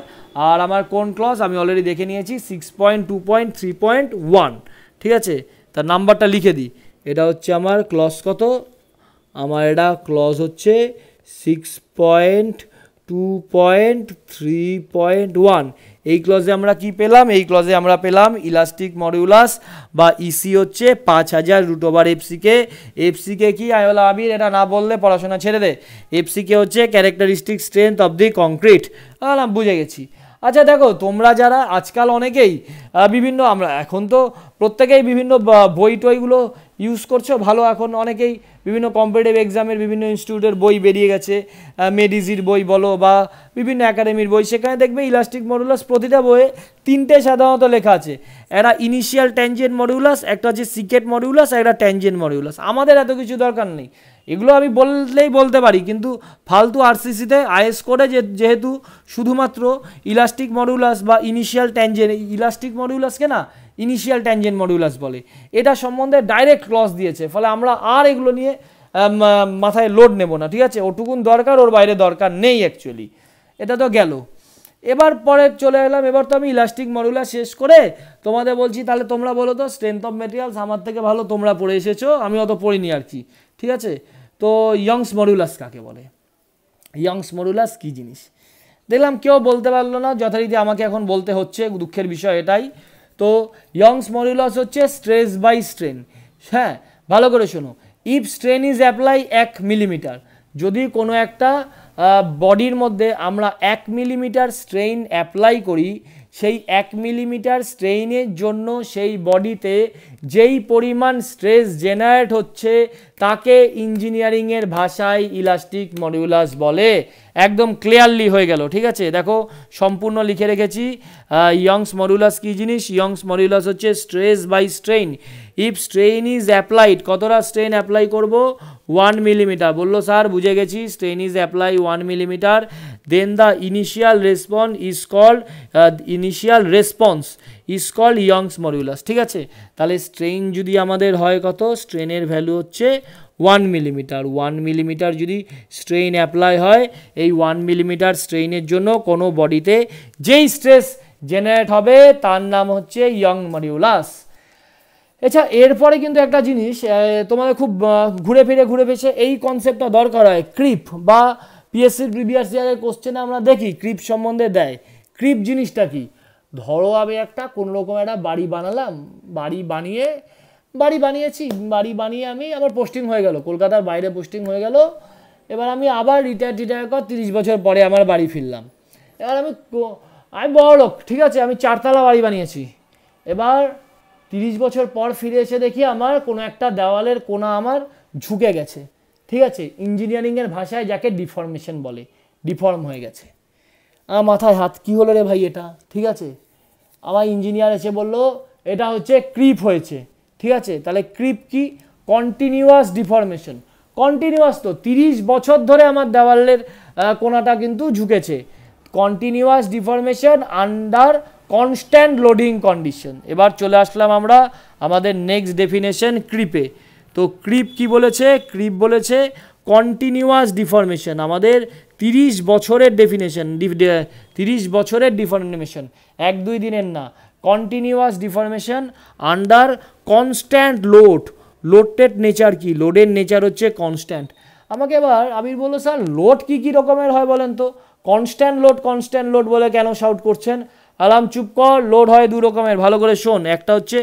আর আমার কোন ক্লজ আমি অলরেডি দেখে নিয়েছি six point two point three point one ঠিক আছে তার নাম্বারটা লিখে দিই এটা হচ্ছে আমার ক্লজ কত আমার এটা ক্লজ হচ্ছে six point two point three point one এই ক্লজে আমরা কি পেলাম এই ক্লজে আমরা পেলাম ইলাস্টিক মডিউলাস বা ইসি e হচ্ছে পাঁচ হাজার রুট ওভার এফসিকে এফসিকে কি আয়লা আবির এটা না বললে পড়াশোনা ছেড়ে দে এফসিকে হচ্ছে characteristic strength of the concrete বুঝে গেছি আচ্ছা দেখো তোমরা যারা আজকাল অনেকেই বিভিন্ন আমরা এখন তো প্রত্যেকেই বিভিন্ন বই টইগুলো ইউজ করছো ভালো এখন অনেকেই বিভিন্ন কম্পিটিভ এক্সামের বিভিন্ন ইনস্টিটিউটের বই বেরিয়ে গেছে মেডিজির বই বলো বা বিভিন্ন একাডেমির বই সেখানে দেখবে ইলাস্টিক মডুলাস প্রতিটা বইয়ে তিনটে সাধারণত লেখা আছে একটা ইনিশিয়াল ট্যানজেন্ট মডিউলাস একটা হচ্ছে সিকেট মডিউলাস একটা ট্যানজেন্ট মডিউলাস আমাদের এত কিছু দরকার নেই এগুলো আমি বললেই বলতে পারি কিন্তু ফালতু আরসিসিতে আইএস করে যেহেতু শুধুমাত্র ইলাস্টিক মডিউলাস বা ইনিশিয়াল ট্যানজেন্ট ইলাস্টিক মডিউলাসকে না ইনিশিয়াল ট্যানজেন্ট মডিউলাস বলে এটা সম্বন্ধে ডাইরেক্ট ক্লস দিয়েছে ফলে আমরা আর এগুলো নিয়ে মাথায় লোড নেব না ঠিক আছে ওটুকুন দরকার ওর বাইরে দরকার নেই অ্যাকচুয়ালি এটা তো গেল এবার পরে চলে এলাম এবার তো আমি ইলাস্টিক মডিউলাস শেষ করে তোমাদের বলছি তাহলে তোমরা বলো তো স্ট্রেংথ অফ মেটেরিয়ালস আমার থেকে ভালো তোমরা পড়ে এসেছো আমি অত পড়িনি আর কি ঠিক আছে তো ইয়ংস মডিউলাস কাকে বলে ইয়ংস মডিউলাস কী জিনিস দেখলাম কেউ বলতে পারলো না যথারীতি আমাকে এখন বলতে হচ্ছে দুঃখের বিষয় এটাই তো ইয়ংস মডিউলাস হচ্ছে স্ট্রেস বাই স্ট্রেন হ্যাঁ ভালো করে শোনো ইফ স্ট্রেন ইজ অ্যাপ্লাই এক মিলিমিটার যদি কোনো একটা বডির মধ্যে আমরা এক মিলিমিটার স্ট্রেন অ্যাপ্লাই করি সেই এক মিলিমিটার স্ট্রেইনের জন্য সেই বডিতে যেই পরিমাণ স্ট্রেস জেনারেট হচ্ছে তাকে ইঞ্জিনিয়ারিংয়ের ভাষায় ইলাস্টিক মডিউলাস বলে একদম ক্লিয়ারলি হয়ে গেল ঠিক আছে দেখো সম্পূর্ণ লিখে রেখেছি ইয়ংস মডিউলাস কী জিনিস ইয়ংস মডিউলাস হচ্ছে stress by strain if strain is applied কতটা স্ট্রেন অ্যাপ্লাই করব ওয়ান মিলিমিটার বললো স্যার বুঝে গেছি strain is apply one millimetre then the initial response is called initial uh, response response is Young's modulus ঠিক আছে তাহলে strain যদি আমাদের হয় কত স্ট্রেনের ভ্যালু হচ্ছে ওয়ান মিলিমিটার ওয়ান মিলিমিটার যদি স্ট্রেইন অ্যাপ্লাই হয় এই ওয়ান মিলিমিটার স্ট্রেইনের জন্য কোনো বডিতে যেই স্ট্রেস জেনারেট হবে তার নাম হচ্ছে ইয়ং মডিউলাস এছাড়া এরপরে কিন্তু একটা জিনিস তোমাদের খুব ঘুরে ফিরে ঘুরে ফিরে এই কনসেপ্টটা দরকার হয় ক্রিপ বা পিএসসির প্রিভিয়াস ইয়ারের কোশ্চেনে আমরা দেখি ক্রিপ সম্বন্ধে দেয় ক্রিপ জিনিসটা কি ধরো আমি একটা কোনো রকম একটা বাড়ি বানালাম বাড়ি বানিয়ে বাড়ি বানিয়েছি বাড়ি বানিয়ে আমি আমার পোস্টিং হয়ে গেল কলকাতার বাইরে পোস্টিং হয়ে গেল এবার আমি আবার রিটায়ার টিটায়ার কর তিরিশ বছর পরে আমার বাড়ি ফিরলাম এবার আমি আমি বড় লোক ঠিক আছে আমি চারতলা বাড়ি বানিয়েছি এবার তিরিশ বছর পর ফিরে এসে দেখি আমার কোনো একটা দেওয়ালের কোনা আমার ঝুঁকে গেছে ঠিক আছে ইঞ্জিনিয়ারিংয়ের ভাষায় যাকে ডিফর্মেশন বলে ডিফর্ম হয়ে গেছে আমার মাথায় হাত কী হলো রে ভাই এটা ঠিক আছে আমার ইঞ্জিনিয়ার এসে বলল এটা হচ্ছে ক্রিপ হয়েছে ঠিক আছে তাহলে ক্রিপ কি কন্টিনিউয়াস ডিফর্মেশন কন্টিনিউয়াস তো তিরিশ বছর ধরে আমার দেওয়ালের কোনাটা কিন্তু ঝুঁকেছে continuous deformation under constant loading condition এবার চলে আসলাম আমরা আমাদের নেক্সট ডেফিনেশন ক্রিপে তো ক্রিপ কি বলেছে ক্রিপ বলেছে কন্টিনিউয়াস ডিফরমেশন আমাদের তিরিশ বছরের ডেফিনেশন তিরিশ বছরের ডিফরমেশন এক দুই দিনের না continuous deformation under constant load loaded nature কি লোডের নেচার হচ্ছে কনস্ট্যান্ট আমাকে এবার আবির বললো স্যার লোড কি কি রকমের হয় বলেন তো কনস্ট্যান্ট লোড কনস্ট্যান্ট লোড বলে কেন শাউট করছেন আলাম চুপ কর লোড হয় দু রকমের ভালো করে শোন একটা হচ্ছে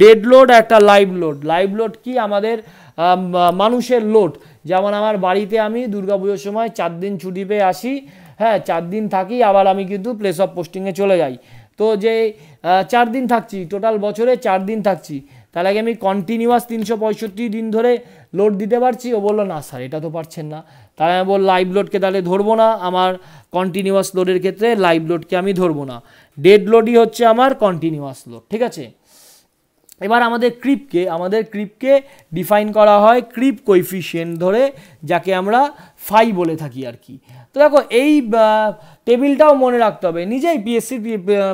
ডেড লোড একটা লাইভ লোড লাইভ লোড কি আমাদের মানুষের লোড যেমন আমার বাড়িতে আমি দুর্গাপুজোর সময় চার দিন ছুটি পেয়ে আসি হ্যাঁ চার দিন থাকি আবার আমি কিন্তু প্লেস অফ পোস্টিংয়ে চলে যাই তো যে চার দিন থাকছি টোটাল বছরে চার দিন থাকছি তাহলে আগে আমি কন্টিনিউয়াস তিনশো দিন ধরে লোড দিতে পারছি ও বললো না স্যার এটা তো পারছেন না তাহলে আমি বলবো লাইভ লোডকে তাহলে ধরবো না আমার কন্টিনিউয়াস লোডের ক্ষেত্রে লাইভ লোডকে আমি ধরবো না ডেড লোডই হচ্ছে আমার কন্টিনিউয়াস লোড ঠিক আছে এবার আমাদের ক্রিপকে আমাদের ক্রিপকে ডিফাইন করা হয় ক্রিপ কোইফিশিয়েন্ট ধরে যাকে আমরা ফাই বলে থাকি আর কি তো দেখো এই টেবিলটাও মনে রাখতে হবে নিজেই পিএসসি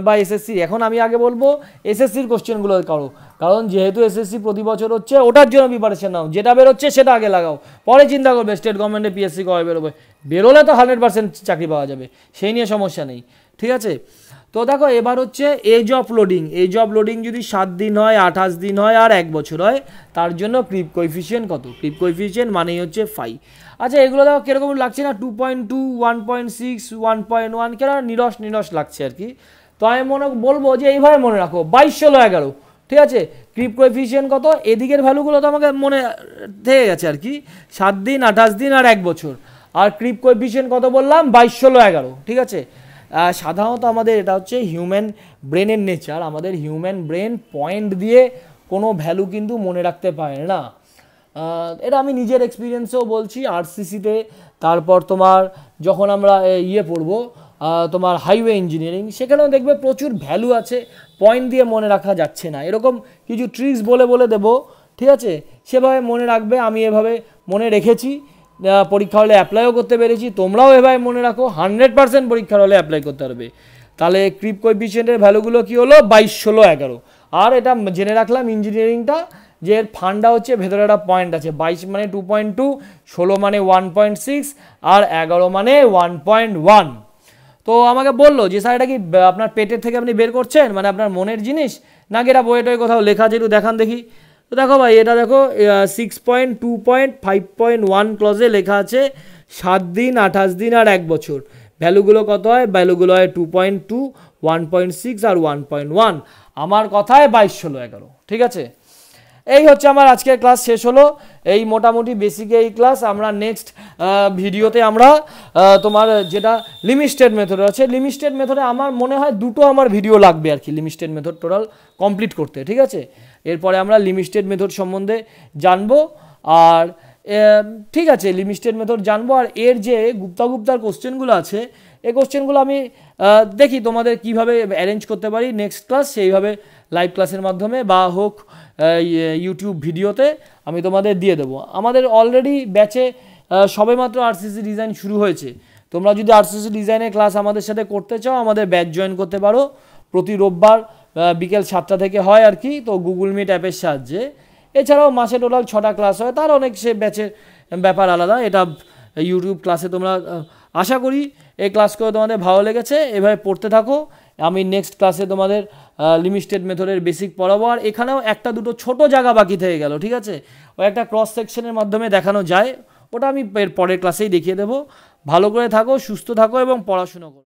বা এসএসসি এখন আমি আগে বলবো এসএসসির কোশ্চেনগুলো করো কারণ যেহেতু এসএসসি প্রতি বছর হচ্ছে ওটার জন্য প্রিপারেশন নাও যেটা বেরোচ্ছে সেটা আগে লাগাও পরে চিন্তা করবে স্টেট গভর্নমেন্টে পিএসসি কবে বেরোবে বেরোলে তো হান্ড্রেড পার্সেন্ট চাকরি পাওয়া যাবে সেই নিয়ে সমস্যা নেই ঠিক আছে তো দেখো এবার হচ্ছে age of loading age of loading যদি সাত দিন হয় আঠাশ দিন হয় আর এক বছর হয় তার জন্য ক্রিপ কোইফিসিয়েন্ট কত ক্রিপ কোইফিসিয়েন্ট মানেই হচ্ছে ফাইভ আচ্ছা এগুলো দেখো কীরকম লাগছে না two point two one point six one point one কেন নিরস নিরস লাগছে আর কি তো আমি মনে বলবো যে এইভাবে মনে রাখো বাইশ ষোলো এগারো ঠিক আছে ক্রিপ কোএফিসিয়েন্ট কত এদিকের ভ্যালুগুলো তো আমাকে মনে থেকে গেছে আর কি সাত দিন আঠাশ দিন আর এক বছর আর ক্রিপ কোএফিসিয়েন্ট কত বললাম বাইশ ষোলো এগারো ঠিক আছে সাধারণত আমাদের এটা হচ্ছে হিউম্যান ব্রেনের নেচার আমাদের হিউম্যান ব্রেন পয়েন্ট দিয়ে কোনো ভ্যালু কিন্তু মনে রাখতে পারে না এটা আমি নিজের এক্সপিরিয়েন্সেও বলছি আরসিসিতে তারপর তোমার যখন আমরা ইয়ে পড়বো তোমার হাইওয়ে ইঞ্জিনিয়ারিং সেখানেও দেখবে প্রচুর ভ্যালু আছে পয়েন্ট দিয়ে মনে রাখা যাচ্ছে না এরকম কিছু ট্রিক্স বলে বলে দেব ঠিক আছে সেভাবে মনে রাখবে আমি এভাবে মনে রেখেছি পরীক্ষা হলে অ্যাপ্লাইও করতে পেরেছি তোমরাও এভাবে মনে রাখো হান্ড্রেড পার্সেন্ট পরীক্ষার হলে অ্যাপ্লাই করতে পারবে তাহলে ক্রিপ কোয়েফিসিয়েন্টের ভ্যালুগুলো কী হলো বাইশ ষোলো এগারো আর এটা জেনে রাখলাম ইঞ্জিনিয়ারিংটা যে এর ফান্ডা হচ্ছে ভেতরে একটা পয়েন্ট আছে বাইশ মানে টু পয়েন্ট টু ষোলো মানে ওয়ান পয়েন্ট সিক্স আর এগারো মানে ওয়ান পয়েন্ট ওয়ান তো আমাকে বললো যে স্যার এটা কি আপনার পেটের থেকে আপনি বের করছেন মানে আপনার মনের জিনিস নাকি এটা টয়ে কোথাও লেখা আছে একটু দেখান দেখি তো দেখো ভাই এটা দেখো six point two point five point one ক্লজে লেখা আছে সাত দিন আঠাশ দিন আর এক বছর ভ্যালুগুলো কত হয় ভ্যালুগুলো হয় two point two one point six আর ওয়ান পয়েন্ট ওয়ান আমার কথায় বাইশ ষোলো এগারো ঠিক আছে এই হচ্ছে আমার আজকের ক্লাস শেষ হলো এই মোটামুটি বেসিক এই ক্লাস আমরা নেক্সট ভিডিওতে আমরা তোমার যেটা লিমিস্টেড মেথড আছে লিমিস্টেড মেথডে আমার মনে হয় দুটো আমার ভিডিও লাগবে আর কি লিমিস্টেড মেথড টোটাল কমপ্লিট করতে ঠিক আছে এরপরে আমরা লিমিস্টেড মেথড সম্বন্ধে জানবো আর ঠিক আছে লিমিস্টেড মেথড জানবো আর এর যে গুপ্তা গুপ্তার কোশ্চেনগুলো আছে এই কোশ্চেনগুলো আমি দেখি তোমাদের কিভাবে অ্যারেঞ্জ করতে পারি নেক্সট ক্লাস সেইভাবে লাইভ ক্লাসের মাধ্যমে বা হোক ইউটিউব ভিডিওতে আমি তোমাদের দিয়ে দেবো আমাদের অলরেডি ব্যাচে সবেমাত্র আরসিসি ডিজাইন শুরু হয়েছে তোমরা যদি আরসিসি ডিজাইনের ক্লাস আমাদের সাথে করতে চাও আমাদের ব্যাচ জয়েন করতে পারো প্রতি রোববার বিকেল সাতটা থেকে হয় আর কি তো গুগল মিট অ্যাপের সাহায্যে এছাড়াও মাসে টোটাল ছটা ক্লাস হয় তার অনেক সে ব্যাচের ব্যাপার আলাদা এটা ইউটিউব ক্লাসে তোমরা আশা করি এই ক্লাস করে তোমাদের ভালো লেগেছে এভাবে পড়তে থাকো আমি নেক্সট ক্লাসে তোমাদের লিমিটেড মেথডের বেসিক পড়াবো আর এখানেও একটা দুটো ছোট জায়গা বাকি থেকে গেল ঠিক আছে ও একটা ক্রস সেকশনের মাধ্যমে দেখানো যায় ওটা আমি এর পরের ক্লাসেই দেখিয়ে দেবো ভালো করে থাকো সুস্থ থাকো এবং পড়াশুনো করো